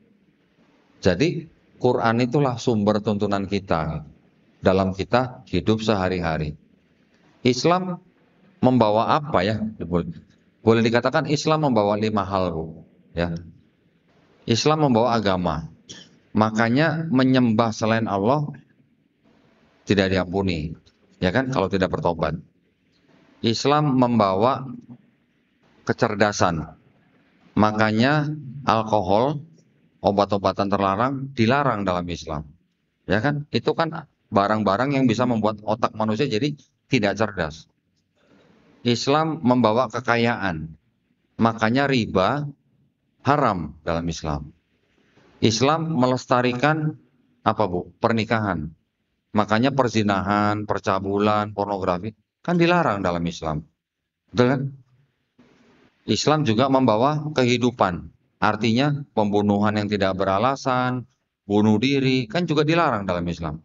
Jadi, Quran itulah sumber tuntunan kita dalam kita hidup sehari-hari. Islam membawa apa ya? Boleh dikatakan Islam membawa lima hal, Bu. Ya, Islam membawa agama. Makanya menyembah selain Allah tidak diampuni. Ya kan kalau tidak bertobat. Islam membawa kecerdasan. Makanya alkohol, obat-obatan terlarang dilarang dalam Islam. Ya kan? Itu kan barang-barang yang bisa membuat otak manusia jadi tidak cerdas. Islam membawa kekayaan. Makanya riba haram dalam Islam. Islam melestarikan apa bu? Pernikahan. Makanya perzinahan, percabulan, pornografi kan dilarang dalam Islam. Betul kan? Islam juga membawa kehidupan. Artinya pembunuhan yang tidak beralasan, bunuh diri kan juga dilarang dalam Islam.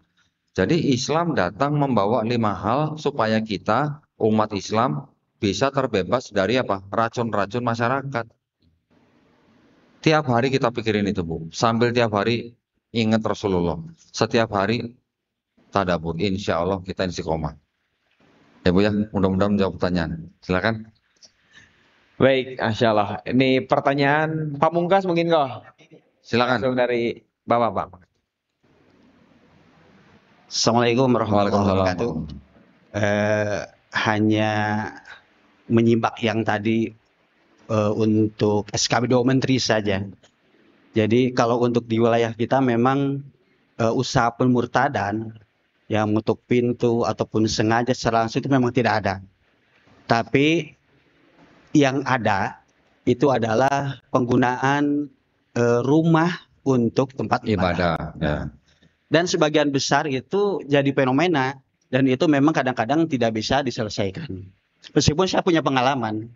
Jadi Islam datang membawa lima hal supaya kita umat Islam bisa terbebas dari apa? racun-racun masyarakat. Tiap hari kita pikirin itu bu, sambil tiap hari ingat Rasulullah. Setiap hari tadabur, insya Allah kita istiqomah. Ya bu ya, mudah-mudahan menjawab pertanyaan. Silakan. Baik, insya Allah. Ini pertanyaan Pak Mungkas mungkin kok. Silakan. Langsung dari bapak pak. Assalamualaikum warahmatullahi wabarakatuh. Eh, hanya menyimak yang tadi uh, untuk SKB menteri saja. Jadi kalau untuk di wilayah kita memang uh, usaha pemurtadan yang mengetuk pintu ataupun sengaja secara langsung itu memang tidak ada. Tapi yang ada itu adalah penggunaan uh, rumah untuk tempat ibadah. ibadah ya. Dan sebagian besar itu jadi fenomena dan itu memang kadang-kadang tidak bisa diselesaikan. Meskipun saya punya pengalaman,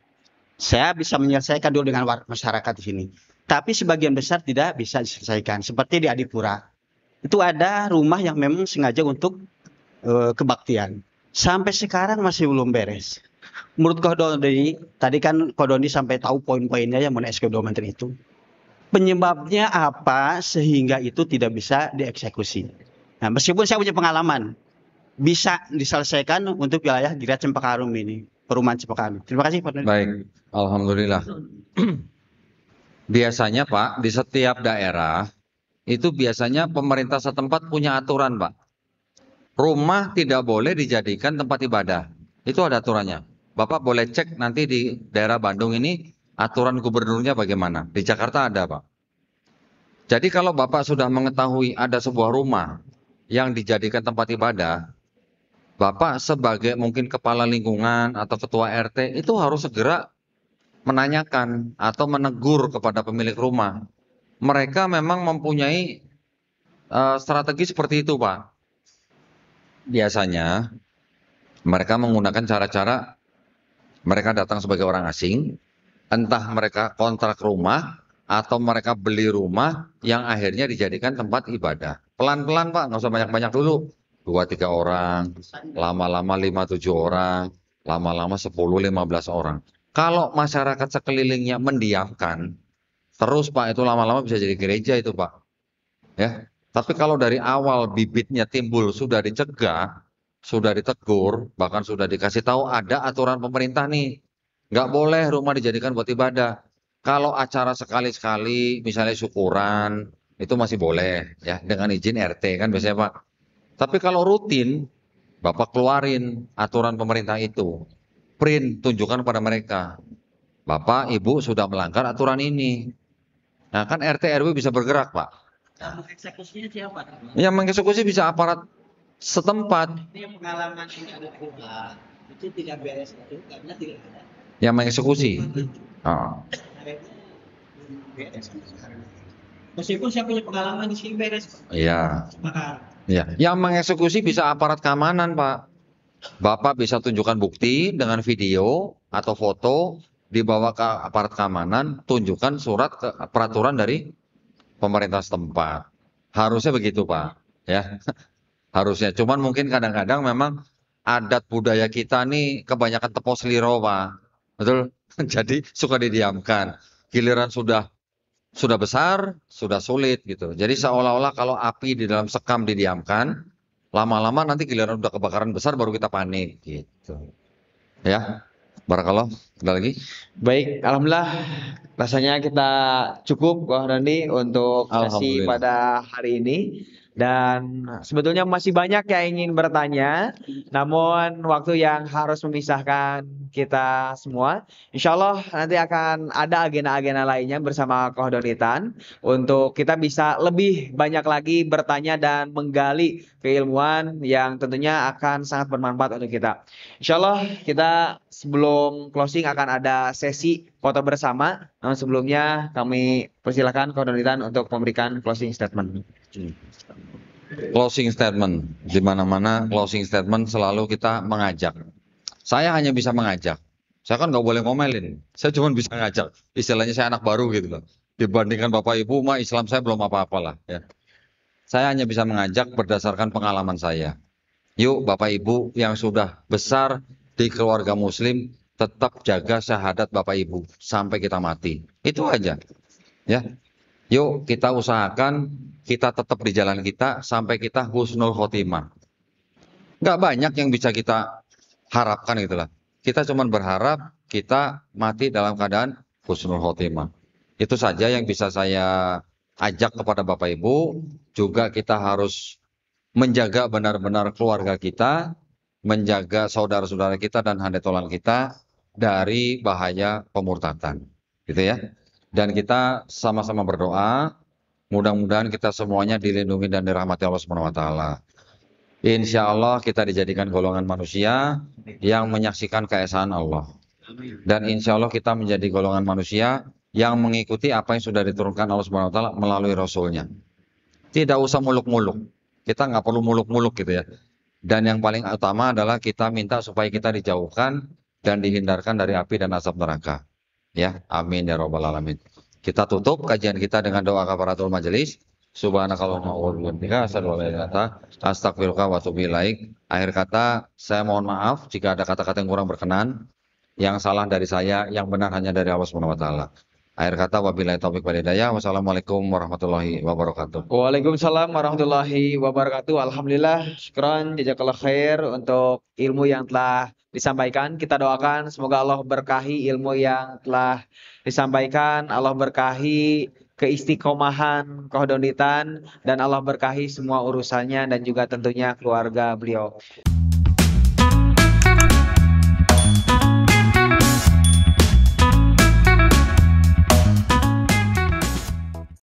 saya bisa menyelesaikan dulu dengan masyarakat di sini. Tapi sebagian besar tidak bisa diselesaikan. Seperti di Adipura, itu ada rumah yang memang sengaja untuk e, kebaktian. Sampai sekarang masih belum beres. Menurut Kodoni, tadi kan Kodoni sampai tahu poin-poinnya yang mengenai SKB Menteri itu. Penyebabnya apa sehingga itu tidak bisa dieksekusi. Nah, meskipun saya punya pengalaman, bisa diselesaikan untuk wilayah Gira Cempakarum ini perumahan Cipokan. Terima kasih Pak. Baik, alhamdulillah. biasanya Pak di setiap daerah itu biasanya pemerintah setempat punya aturan Pak. Rumah tidak boleh dijadikan tempat ibadah. Itu ada aturannya. Bapak boleh cek nanti di daerah Bandung ini aturan gubernurnya bagaimana. Di Jakarta ada Pak. Jadi kalau Bapak sudah mengetahui ada sebuah rumah yang dijadikan tempat ibadah, Bapak sebagai mungkin kepala lingkungan atau ketua RT itu harus segera menanyakan atau menegur kepada pemilik rumah. Mereka memang mempunyai uh, strategi seperti itu, Pak. Biasanya mereka menggunakan cara-cara mereka datang sebagai orang asing, entah mereka kontrak rumah atau mereka beli rumah yang akhirnya dijadikan tempat ibadah. Pelan-pelan Pak, nggak usah banyak-banyak dulu dua tiga orang, lama-lama lima tujuh orang, lama-lama sepuluh lima belas orang. Kalau masyarakat sekelilingnya mendiamkan, terus Pak itu lama-lama bisa jadi gereja itu Pak. Ya, tapi kalau dari awal bibitnya timbul sudah dicegah, sudah ditegur, bahkan sudah dikasih tahu ada aturan pemerintah nih, nggak boleh rumah dijadikan buat ibadah. Kalau acara sekali-sekali, misalnya syukuran, itu masih boleh ya dengan izin RT kan biasanya Pak. Tapi kalau rutin, Bapak keluarin aturan pemerintah itu. Print, tunjukkan pada mereka. Bapak, Ibu sudah melanggar aturan ini. Nah kan RT RW bisa bergerak Pak. Nah. siapa? Yang mengeksekusi bisa aparat setempat. Ini pengalaman ini ada Itu tidak beres itu karena tidak ada. Yang mengeksekusi. Oh. Meskipun saya punya pengalaman di sini beres Iya. Ya. Yang mengeksekusi bisa aparat keamanan, Pak. Bapak bisa tunjukkan bukti dengan video atau foto dibawa ke aparat keamanan, tunjukkan surat ke peraturan dari pemerintah setempat. Harusnya begitu, Pak. Ya. Harusnya. Cuman mungkin kadang-kadang memang adat budaya kita nih kebanyakan tepos liro, Pak. Betul? Jadi suka didiamkan. Giliran sudah sudah besar, sudah sulit gitu. Jadi hmm. seolah-olah kalau api di dalam sekam didiamkan, lama-lama nanti giliran udah kebakaran besar baru kita panik gitu. Ya. Barakallah, ada lagi? Baik, alhamdulillah rasanya kita cukup Wah nanti untuk sesi pada hari ini. Dan sebetulnya masih banyak yang ingin bertanya, namun waktu yang harus memisahkan kita semua. Insya Allah nanti akan ada agenda-agenda lainnya bersama Donitan untuk kita bisa lebih banyak lagi bertanya dan menggali keilmuan yang tentunya akan sangat bermanfaat untuk kita. Insya Allah kita sebelum closing akan ada sesi foto bersama. Namun sebelumnya kami persilakan koordinatan untuk memberikan closing statement. Closing statement di mana-mana closing statement selalu kita mengajak. Saya hanya bisa mengajak. Saya kan nggak boleh ngomelin. Saya cuma bisa mengajak. Istilahnya saya anak baru gitu loh. Dibandingkan bapak ibu mah Islam saya belum apa-apalah ya. Saya hanya bisa mengajak berdasarkan pengalaman saya. Yuk Bapak Ibu yang sudah besar di keluarga muslim, tetap jaga syahadat Bapak Ibu sampai kita mati. Itu aja. Ya. Yuk kita usahakan kita tetap di jalan kita sampai kita husnul khotimah. Gak banyak yang bisa kita harapkan itulah. Kita cuma berharap kita mati dalam keadaan husnul khotimah. Itu saja yang bisa saya ajak kepada Bapak Ibu. Juga kita harus menjaga benar-benar keluarga kita, menjaga saudara-saudara kita dan handai tolan kita dari bahaya pemurtatan. Gitu ya. Dan kita sama-sama berdoa, mudah-mudahan kita semuanya dilindungi dan dirahmati Allah Subhanahu wa taala. Insya Allah kita dijadikan golongan manusia yang menyaksikan keesaan Allah. Dan insya Allah kita menjadi golongan manusia yang mengikuti apa yang sudah diturunkan Allah Subhanahu wa taala melalui rasulnya. Tidak usah muluk-muluk. Kita nggak perlu muluk-muluk gitu ya. Dan yang paling utama adalah kita minta supaya kita dijauhkan dan dihindarkan dari api dan azab neraka. Ya, amin ya robbal alamin. Kita tutup kajian kita dengan doa kafaratul majelis. Subhanakallahumma wa bihamdika asyhadu an la wa atubu Akhir kata, saya mohon maaf jika ada kata-kata yang kurang berkenan, yang salah dari saya, yang benar hanya dari Allah Subhanahu wa taala. Akhir kata wabillahi taufik wal hidayah. Wassalamualaikum warahmatullahi wabarakatuh. Waalaikumsalam warahmatullahi wabarakatuh. Alhamdulillah, syukran jazakallah khair untuk ilmu yang telah disampaikan. Kita doakan semoga Allah berkahi ilmu yang telah disampaikan, Allah berkahi keistiqomahan, kohdonitan, dan Allah berkahi semua urusannya dan juga tentunya keluarga beliau.